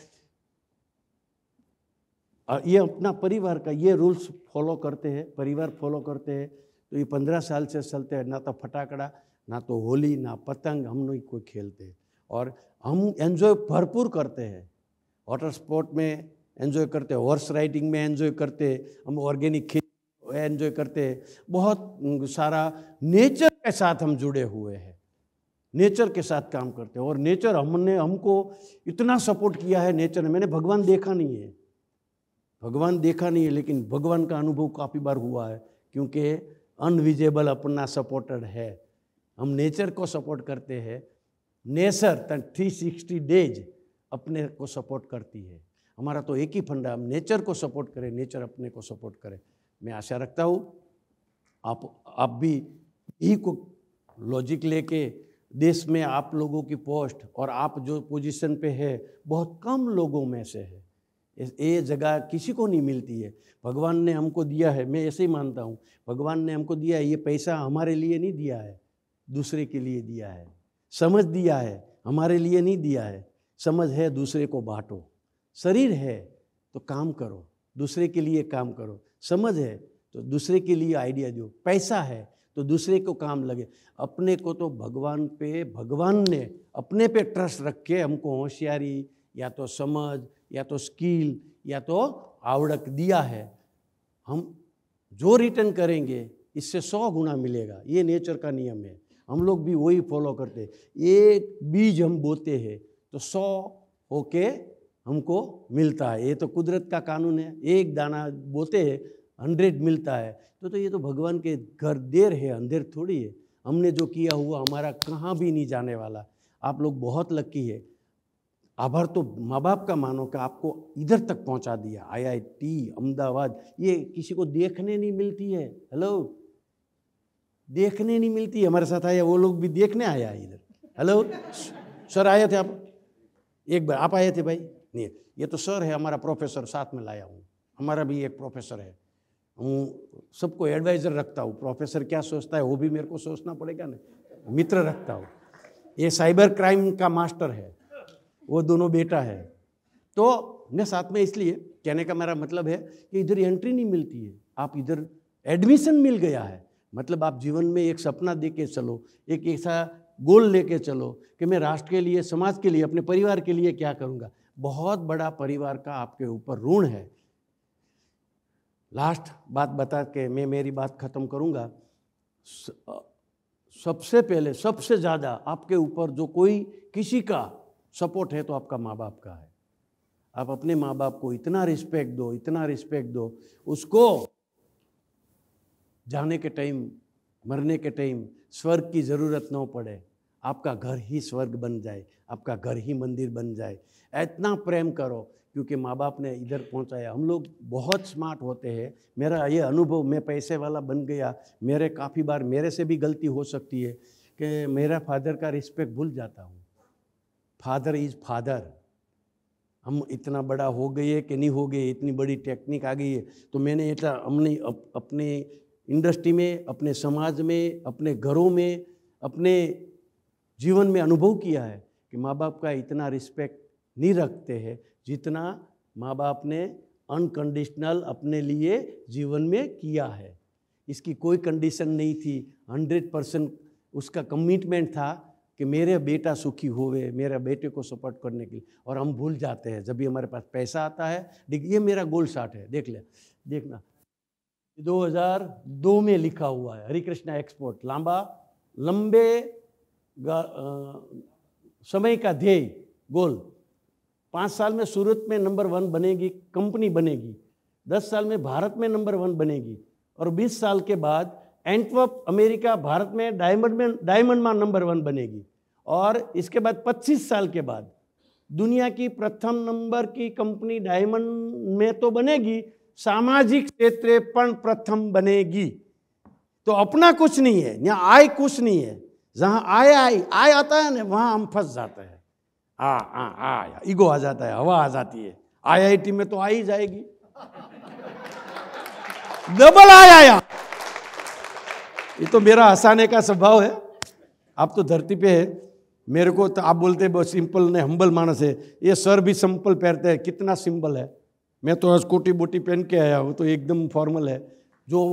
ये अपना परिवार का ये रूल्स फॉलो करते हैं परिवार फॉलो करते हैं तो ये पंद्रह साल से चलते हैं ना तो फटाकड़ा ना तो होली ना पतंग हम लोग कोई खेलते हैं और हम एंजॉय भरपूर करते हैं वाटर स्पोर्ट में एन्जॉय करते हॉर्स राइडिंग में एन्जॉय करते हम ऑर्गेनिक खेती एन्जॉय करते बहुत सारा नेचर के साथ हम जुड़े हुए हैं नेचर के साथ काम करते हैं और नेचर हमने हमको इतना सपोर्ट किया है नेचर ने मैंने भगवान देखा नहीं है भगवान देखा नहीं है लेकिन भगवान का अनुभव काफ़ी बार हुआ है क्योंकि अनविजेबल अपना सपोर्टर है हम नेचर को सपोर्ट करते हैं नेचर थ्री सिक्सटी डेज अपने को सपोर्ट करती है हमारा तो एक ही फंडा हम नेचर को सपोर्ट करें नेचर अपने को सपोर्ट करें मैं आशा रखता हूँ आप आप भी ही को लॉजिक लेके देश में आप लोगों की पोस्ट और आप जो पोजीशन पे है बहुत कम लोगों में से है ये जगह किसी को नहीं मिलती है भगवान ने हमको दिया है मैं ऐसे ही मानता हूँ भगवान ने हमको दिया है ये पैसा हमारे लिए नहीं दिया है दूसरे के लिए दिया है समझ दिया है हमारे लिए नहीं दिया है समझ है दूसरे को बांटो शरीर है तो काम करो दूसरे के लिए काम करो समझ है तो दूसरे के लिए आइडिया दो पैसा है तो दूसरे को काम लगे अपने को तो भगवान पे भगवान ने अपने पे ट्रस्ट रख के हमको होशियारी या तो समझ या तो स्किल या तो आवड़क दिया है हम जो रिटर्न करेंगे इससे सौ गुना मिलेगा ये नेचर का नियम है हम लोग भी वही फॉलो करते हैं एक बीज हम बोते हैं तो सौ होके हमको मिलता है ये तो कुदरत का कानून है एक दाना बोते है हंड्रेड मिलता है तो तो ये तो भगवान के घर देर है अंधेर थोड़ी है हमने जो किया हुआ हमारा कहाँ भी नहीं जाने वाला आप लोग बहुत लकी है आभार तो माँ बाप का मानो कि आपको इधर तक पहुँचा दिया आईआईटी अहमदाबाद ये किसी को देखने नहीं मिलती है हेलो देखने नहीं मिलती हमारे साथ आया वो लोग भी देखने आया इधर हेलो सर आए थे आप एक बार आप आए थे भाई नहीं ये तो सर है हमारा प्रोफेसर साथ में लाया हूँ हमारा भी एक प्रोफेसर है हूँ सबको एडवाइज़र रखता हूँ प्रोफेसर क्या सोचता है वो भी मेरे को सोचना पड़ेगा ना मित्र रखता हूँ ये साइबर क्राइम का मास्टर है वो दोनों बेटा है तो मैं साथ में इसलिए कहने का मेरा मतलब है कि इधर एंट्री नहीं मिलती है आप इधर एडमिशन मिल गया है मतलब आप जीवन में एक सपना दे के चलो एक ऐसा गोल लेके चलो कि मैं राष्ट्र के लिए समाज के लिए अपने परिवार के लिए क्या करूँगा बहुत बड़ा परिवार का आपके ऊपर ऋण है लास्ट बात बता के मैं मेरी बात ख़त्म करूंगा सबसे पहले सबसे ज़्यादा आपके ऊपर जो कोई किसी का सपोर्ट है तो आपका माँ बाप का है आप अपने माँ बाप को इतना रिस्पेक्ट दो इतना रिस्पेक्ट दो उसको जाने के टाइम मरने के टाइम स्वर्ग की ज़रूरत ना पड़े आपका घर ही स्वर्ग बन जाए आपका घर ही मंदिर बन जाए इतना प्रेम करो क्योंकि माँ बाप ने इधर पहुँचाया हम लोग बहुत स्मार्ट होते हैं मेरा ये अनुभव मैं पैसे वाला बन गया मेरे काफ़ी बार मेरे से भी गलती हो सकती है कि मेरा फादर का रिस्पेक्ट भूल जाता हूँ फादर इज़ फादर हम इतना बड़ा हो गए कि नहीं हो गए इतनी बड़ी टेक्निक आ गई है तो मैंने इतना हमने अप, अपने इंडस्ट्री में अपने समाज में अपने घरों में अपने जीवन में अनुभव किया है कि माँ बाप का इतना रिस्पेक्ट नहीं रखते हैं जितना माँ बाप ने अनकंडीशनल अपने लिए जीवन में किया है इसकी कोई कंडीशन नहीं थी हंड्रेड परसेंट उसका कमिटमेंट था कि मेरे बेटा सुखी होवे मेरे बेटे को सपोर्ट करने के लिए और हम भूल जाते हैं जब भी हमारे पास पैसा आता है देख ये मेरा गोल शार्ट है देख ले देखना 2002 में लिखा हुआ है हरिकृष्णा एक्सपोर्ट लांबा लंबे समय का ध्येय गोल पाँच साल में सूरत में नंबर वन बनेगी कंपनी बनेगी दस साल में भारत में नंबर वन बनेगी और बीस साल के बाद एंटवर्प अमेरिका भारत में डायमंड में डायमंड मां नंबर वन बनेगी और इसके बाद पच्चीस साल के बाद दुनिया की प्रथम नंबर की कंपनी डायमंड में तो बनेगी सामाजिक क्षेत्र पर प्रथम बनेगी तो अपना कुछ नहीं है यहाँ आय कुछ नहीं है जहां आय आई आय आता है ना वहां हम फंस जाते हैं आ आ आ ईगो आ जाता है हवा आ जाती है आईआईटी में तो आ ही जाएगी डबल आया आया ये तो मेरा हंसाने का स्वभाव है आप तो धरती पे है मेरे को तो आप बोलते हैं बहुत सिंपल ने हम्बल मानस है ये सर भी सिंपल पहनते हैं कितना सिंपल है मैं तो कोटी बोटी पहन के आया हूँ तो एकदम फॉर्मल है जो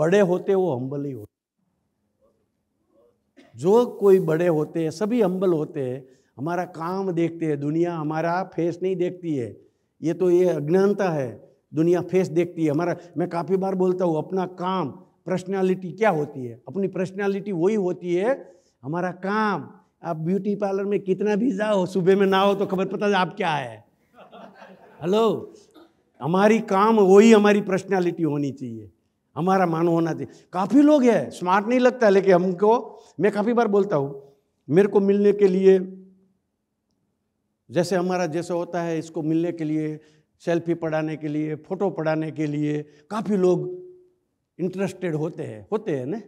बड़े होते वो हम्बल ही होते जो कोई बड़े होते हैं सभी हम्बल होते हैं हमारा काम देखते हैं दुनिया हमारा फेस नहीं देखती है ये तो ये अज्ञानता है दुनिया फेस देखती है हमारा मैं काफ़ी बार बोलता हूँ अपना काम पर्सनैलिटी क्या होती है अपनी पर्सनैलिटी वही होती है हमारा काम आप ब्यूटी पार्लर में कितना भी जाओ सुबह में ना हो तो खबर पता आप क्या है हेलो हमारी काम वही हमारी पर्सनैलिटी होनी चाहिए हमारा मान होना चाहिए काफ़ी लोग हैं स्मार्ट नहीं लगता लेकिन हमको मैं काफ़ी बार बोलता हूँ मेरे को मिलने के लिए जैसे हमारा जैसे होता है इसको मिलने के लिए सेल्फी पढ़ाने के लिए फ़ोटो पढ़ाने के लिए काफ़ी लोग इंटरेस्टेड होते हैं होते हैं ना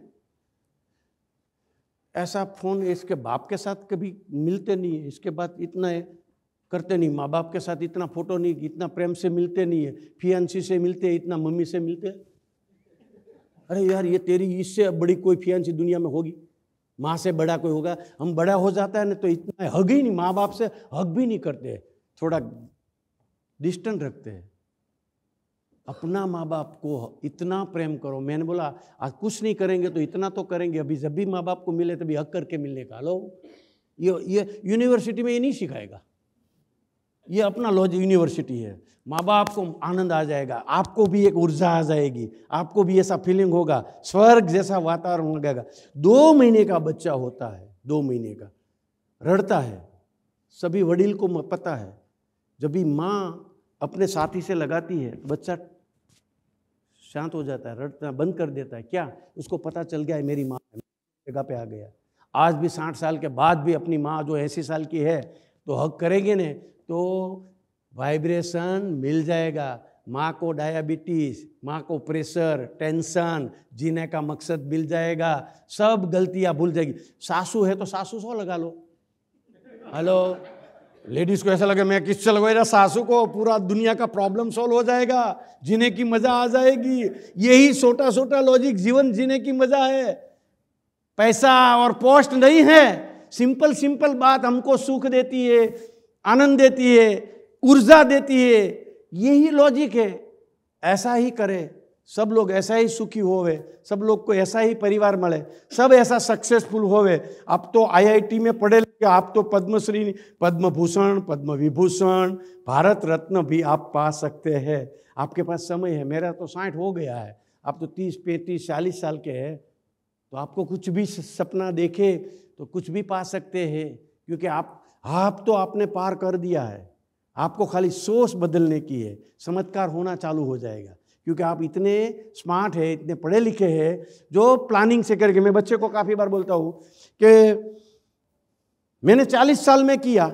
ऐसा फ़ोन इसके बाप के साथ कभी मिलते नहीं है इसके बाद इतना है, करते नहीं माँ बाप के साथ इतना फ़ोटो नहीं इतना प्रेम से मिलते नहीं है फी से मिलते हैं इतना मम्मी से मिलते हैं अरे यार ये तेरी इससे बड़ी कोई फियांसी दुनिया में होगी माँ से बड़ा कोई होगा हम बड़ा हो जाता है ना तो इतना हग ही नहीं माँ बाप से हग भी नहीं करते थोड़ा डिस्टेंस रखते हैं अपना माँ बाप को इतना प्रेम करो मैंने बोला आज कुछ नहीं करेंगे तो इतना तो करेंगे अभी जब भी माँ बाप को मिले तभी हक करके मिलने का लो ये ये यूनिवर्सिटी में ये नहीं सिखाएगा ये अपना लॉज यूनिवर्सिटी है माँ बाप को आनंद आ जाएगा आपको भी एक ऊर्जा आ जाएगी आपको भी ऐसा फीलिंग होगा स्वर्ग जैसा वातावरण लगेगा दो महीने का बच्चा होता है दो महीने का रड़ता है सभी वडिल को पता है जब भी माँ अपने साथी से लगाती है बच्चा शांत हो जाता है रड़ना बंद कर देता है क्या उसको पता चल गया है मेरी माँ जगह पे आ गया आज भी साठ साल के बाद भी अपनी माँ जो ऐसी साल की है तो हक करेंगे ने तो वाइब्रेशन मिल जाएगा माँ को डायबिटीज़ माँ को प्रेशर टेंशन जीने का मकसद मिल जाएगा सब गलतियाँ भूल जाएगी सासू है तो सासू सो लगा लो हेलो लेडीज़ को ऐसा लगे मैं किससे लगाएगा सासू को पूरा दुनिया का प्रॉब्लम सॉल्व हो जाएगा जीने की मज़ा आ जाएगी यही छोटा छोटा लॉजिक जीवन जीने की मज़ा है पैसा और पोस्ट नहीं है सिंपल सिंपल बात हमको सुख देती है आनंद देती है ऊर्जा देती है यही लॉजिक है ऐसा ही करे सब लोग ऐसा ही सुखी होवे सब लोग को ऐसा ही परिवार मिले सब ऐसा सक्सेसफुल होवे आप तो आईआईटी में पढ़े लिखे आप तो पद्मश्री पद्म भूषण पद्म विभूषण भारत रत्न भी आप पा सकते हैं आपके पास समय है मेरा तो साठ हो गया है आप तो तीस पैंतीस चालीस साल के हैं तो आपको कुछ भी सपना देखे तो कुछ भी पा सकते हैं क्योंकि आप आप तो आपने पार कर दिया है आपको खाली सोच बदलने की है समत्कार होना चालू हो जाएगा क्योंकि आप इतने स्मार्ट है इतने पढ़े लिखे हैं जो प्लानिंग से करके मैं बच्चे को काफ़ी बार बोलता हूँ कि मैंने 40 साल में किया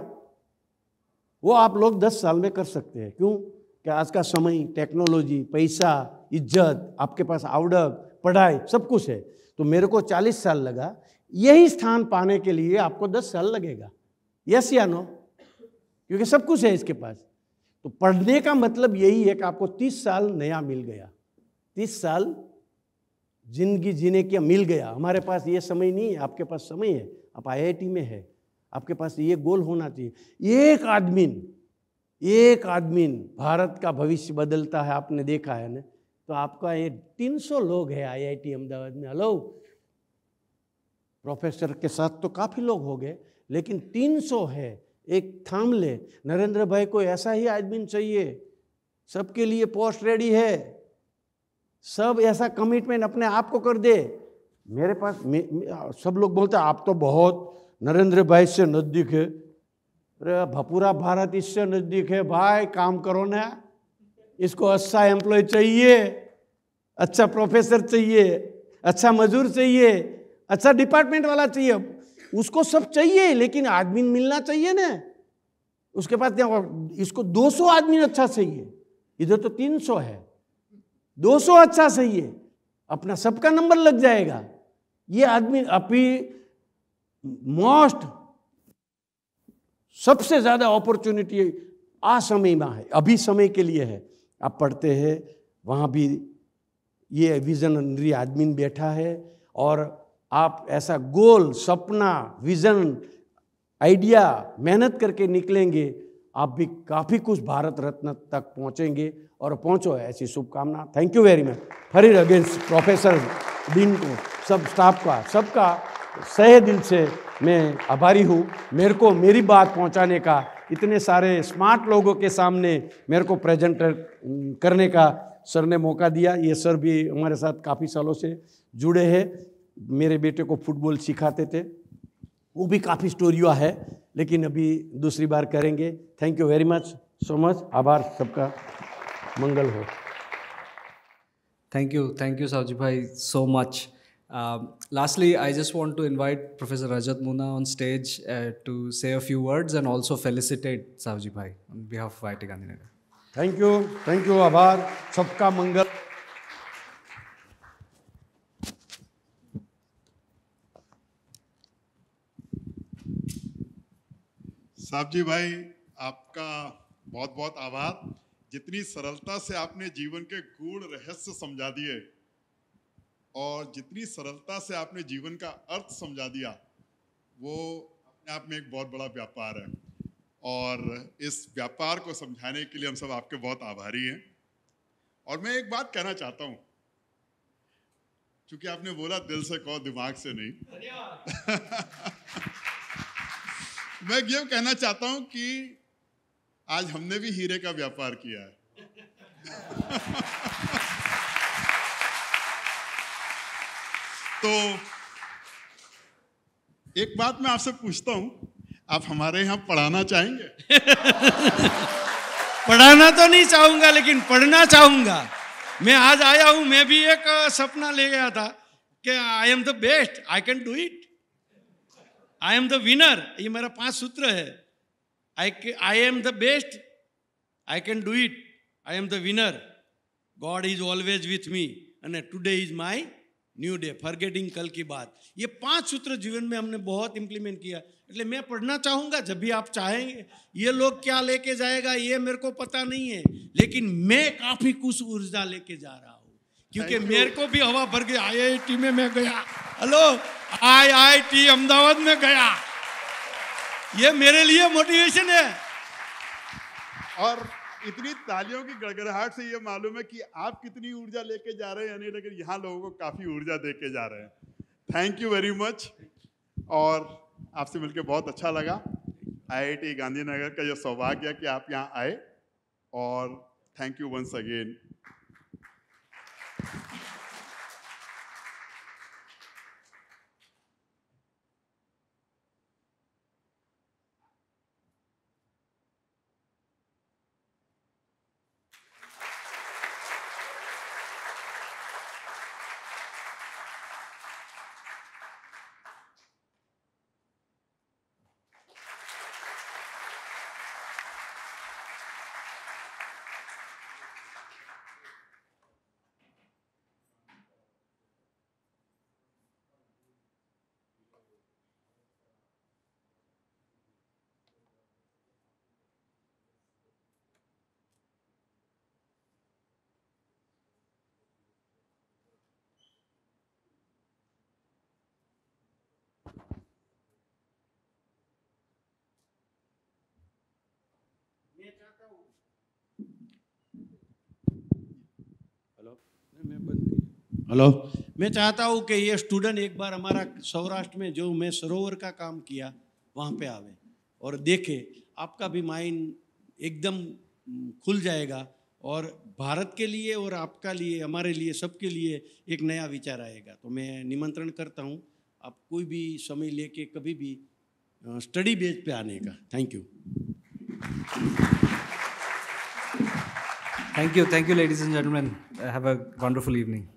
वो आप लोग 10 साल में कर सकते हैं क्यों कि आज का समय टेक्नोलॉजी पैसा इज्जत आपके पास आवड़क पढ़ाई सब कुछ है तो मेरे को 40 साल लगा यही स्थान पाने के लिए आपको 10 साल लगेगा यस या नो क्योंकि सब कुछ है इसके पास तो पढ़ने का मतलब यही है कि आपको तीस साल नया मिल गया तीस साल जिंदगी जीने के मिल गया हमारे पास ये समय नहीं है आपके पास समय है आप आईआईटी में है आपके पास ये गोल होना चाहिए एक आदमी एक आदमी भारत का भविष्य बदलता है आपने देखा है ना तो आपका ये 300 लोग है आईआईटी अहमदाबाद में हेलो प्रोफेसर के साथ तो काफ़ी लोग हो गए लेकिन 300 है एक थाम ले नरेंद्र भाई को ऐसा ही आदमी चाहिए सबके लिए पोस्ट रेडी है सब ऐसा कमिटमेंट अपने आप को कर दे मेरे पास मे, मे, सब लोग बोलते आप तो बहुत नरेंद्र भाई से नज़दीक है अरे पूरा भारत इससे नज़दीक है भाई काम करो ना इसको अच्छा एम्प्लॉय चाहिए अच्छा प्रोफेसर चाहिए अच्छा मजदूर चाहिए अच्छा डिपार्टमेंट वाला चाहिए उसको सब चाहिए लेकिन आदमी मिलना चाहिए ना उसके पास इसको 200 आदमी अच्छा चाहिए इधर तो 300 है 200 अच्छा चाहिए अपना सबका नंबर लग जाएगा ये आदमी अभी मोस्ट सबसे ज़्यादा अपॉर्चुनिटी आ समय में है अभी समय के लिए है आप पढ़ते हैं वहां भी ये विजनरी आदमी बैठा है और आप ऐसा गोल सपना विजन आइडिया मेहनत करके निकलेंगे आप भी काफ़ी कुछ भारत रत्न तक पहुंचेंगे और पहुंचो ऐसी शुभकामना थैंक यू वेरी मच फरीर अगेंस्ट प्रोफेसर डीन को सब स्टाफ का सबका सहे दिल से मैं आभारी हूँ मेरे को मेरी बात पहुंचाने का इतने सारे स्मार्ट लोगों के सामने मेरे को प्रेजेंट करने का सर ने मौका दिया ये सर भी हमारे साथ काफ़ी सालों से जुड़े हैं मेरे बेटे को फुटबॉल सिखाते थे वो भी काफ़ी स्टोरिया है लेकिन अभी दूसरी बार करेंगे thank you very much so much आभार सबका मंगल हो thank you thank you Savji bhai so much lastly I just want to invite professor Rajat Muna on stage to say a few words and also felicitate Savji bhai on behalf I T Gandhinagar thank you thank you आभार सबका मंगल साहब जी भाई आपका बहुत बहुत आभार जितनी सरलता से आपने जीवन के गूढ़ रहस्य समझा दिए और जितनी सरलता से आपने जीवन का अर्थ समझा दिया वो अपने आप में एक बहुत बड़ा व्यापार है और इस व्यापार को समझाने के लिए हम सब आपके बहुत आभारी हैं और मैं एक बात कहना चाहता हूँ चूंकि आपने बोला दिल से कहो दिमाग से नहीं (laughs) मैं ये कहना चाहता हूं कि आज हमने भी हीरे का व्यापार किया है (laughs) तो एक बात मैं आपसे पूछता हूं आप हमारे यहां पढ़ाना चाहेंगे (laughs) पढ़ाना तो नहीं चाहूंगा लेकिन पढ़ना चाहूंगा मैं आज आया हूं मैं भी एक सपना ले गया था कि I am the best I can do it I am the winner ये मेरा पांच सूत्र है I I am the best I can do it I am the winner God is always with me and today is my new day forgetting कल की बात ये पांच सूत्र जीवन में हमने बहुत इंप्लीमेंट किया इसलिए मैं पढ़ना चाहूंगा जब भी आप चाहेंगे ये लोग क्या लेके जाएगा ये मेरे को पता नहीं है लेकिन मैं काफी कुछ ऊर्जा लेके जा रहा हूँ क्योंकि मेरे को भी हवा भर गई आई आई में मैं गया हेलो आईआईटी अहमदाबाद में गया ये मेरे लिए मोटिवेशन है और इतनी तालियों की गड़गड़ाहट से ये मालूम है कि आप कितनी ऊर्जा लेके जा रहे हैं यानी लेकिन यहाँ लोगों को काफ़ी ऊर्जा दे के जा रहे हैं थैंक यू वेरी मच और आपसे मिलकर बहुत अच्छा लगा आईआईटी गांधीनगर का यह सौभाग्य है कि आप यहाँ आए और thank you once again hello मैं चाहता हूँ कि ये स्टूडेंट एक बार हमारा सौराष्ट्र में जो मैं सरोवर का काम किया वहाँ पे आवे और देखे आपका भी माइंड एकदम खुल जाएगा और भारत के लिए और आपका लिए हमारे लिए सबके लिए एक नया विचार आएगा तो मैं निमंत्रण करता हूँ आप कोई भी समय लेके कभी भी स्टडी बेस पे आने का thank you Thank you. Thank you, ladies and gentlemen. Uh, have a wonderful evening.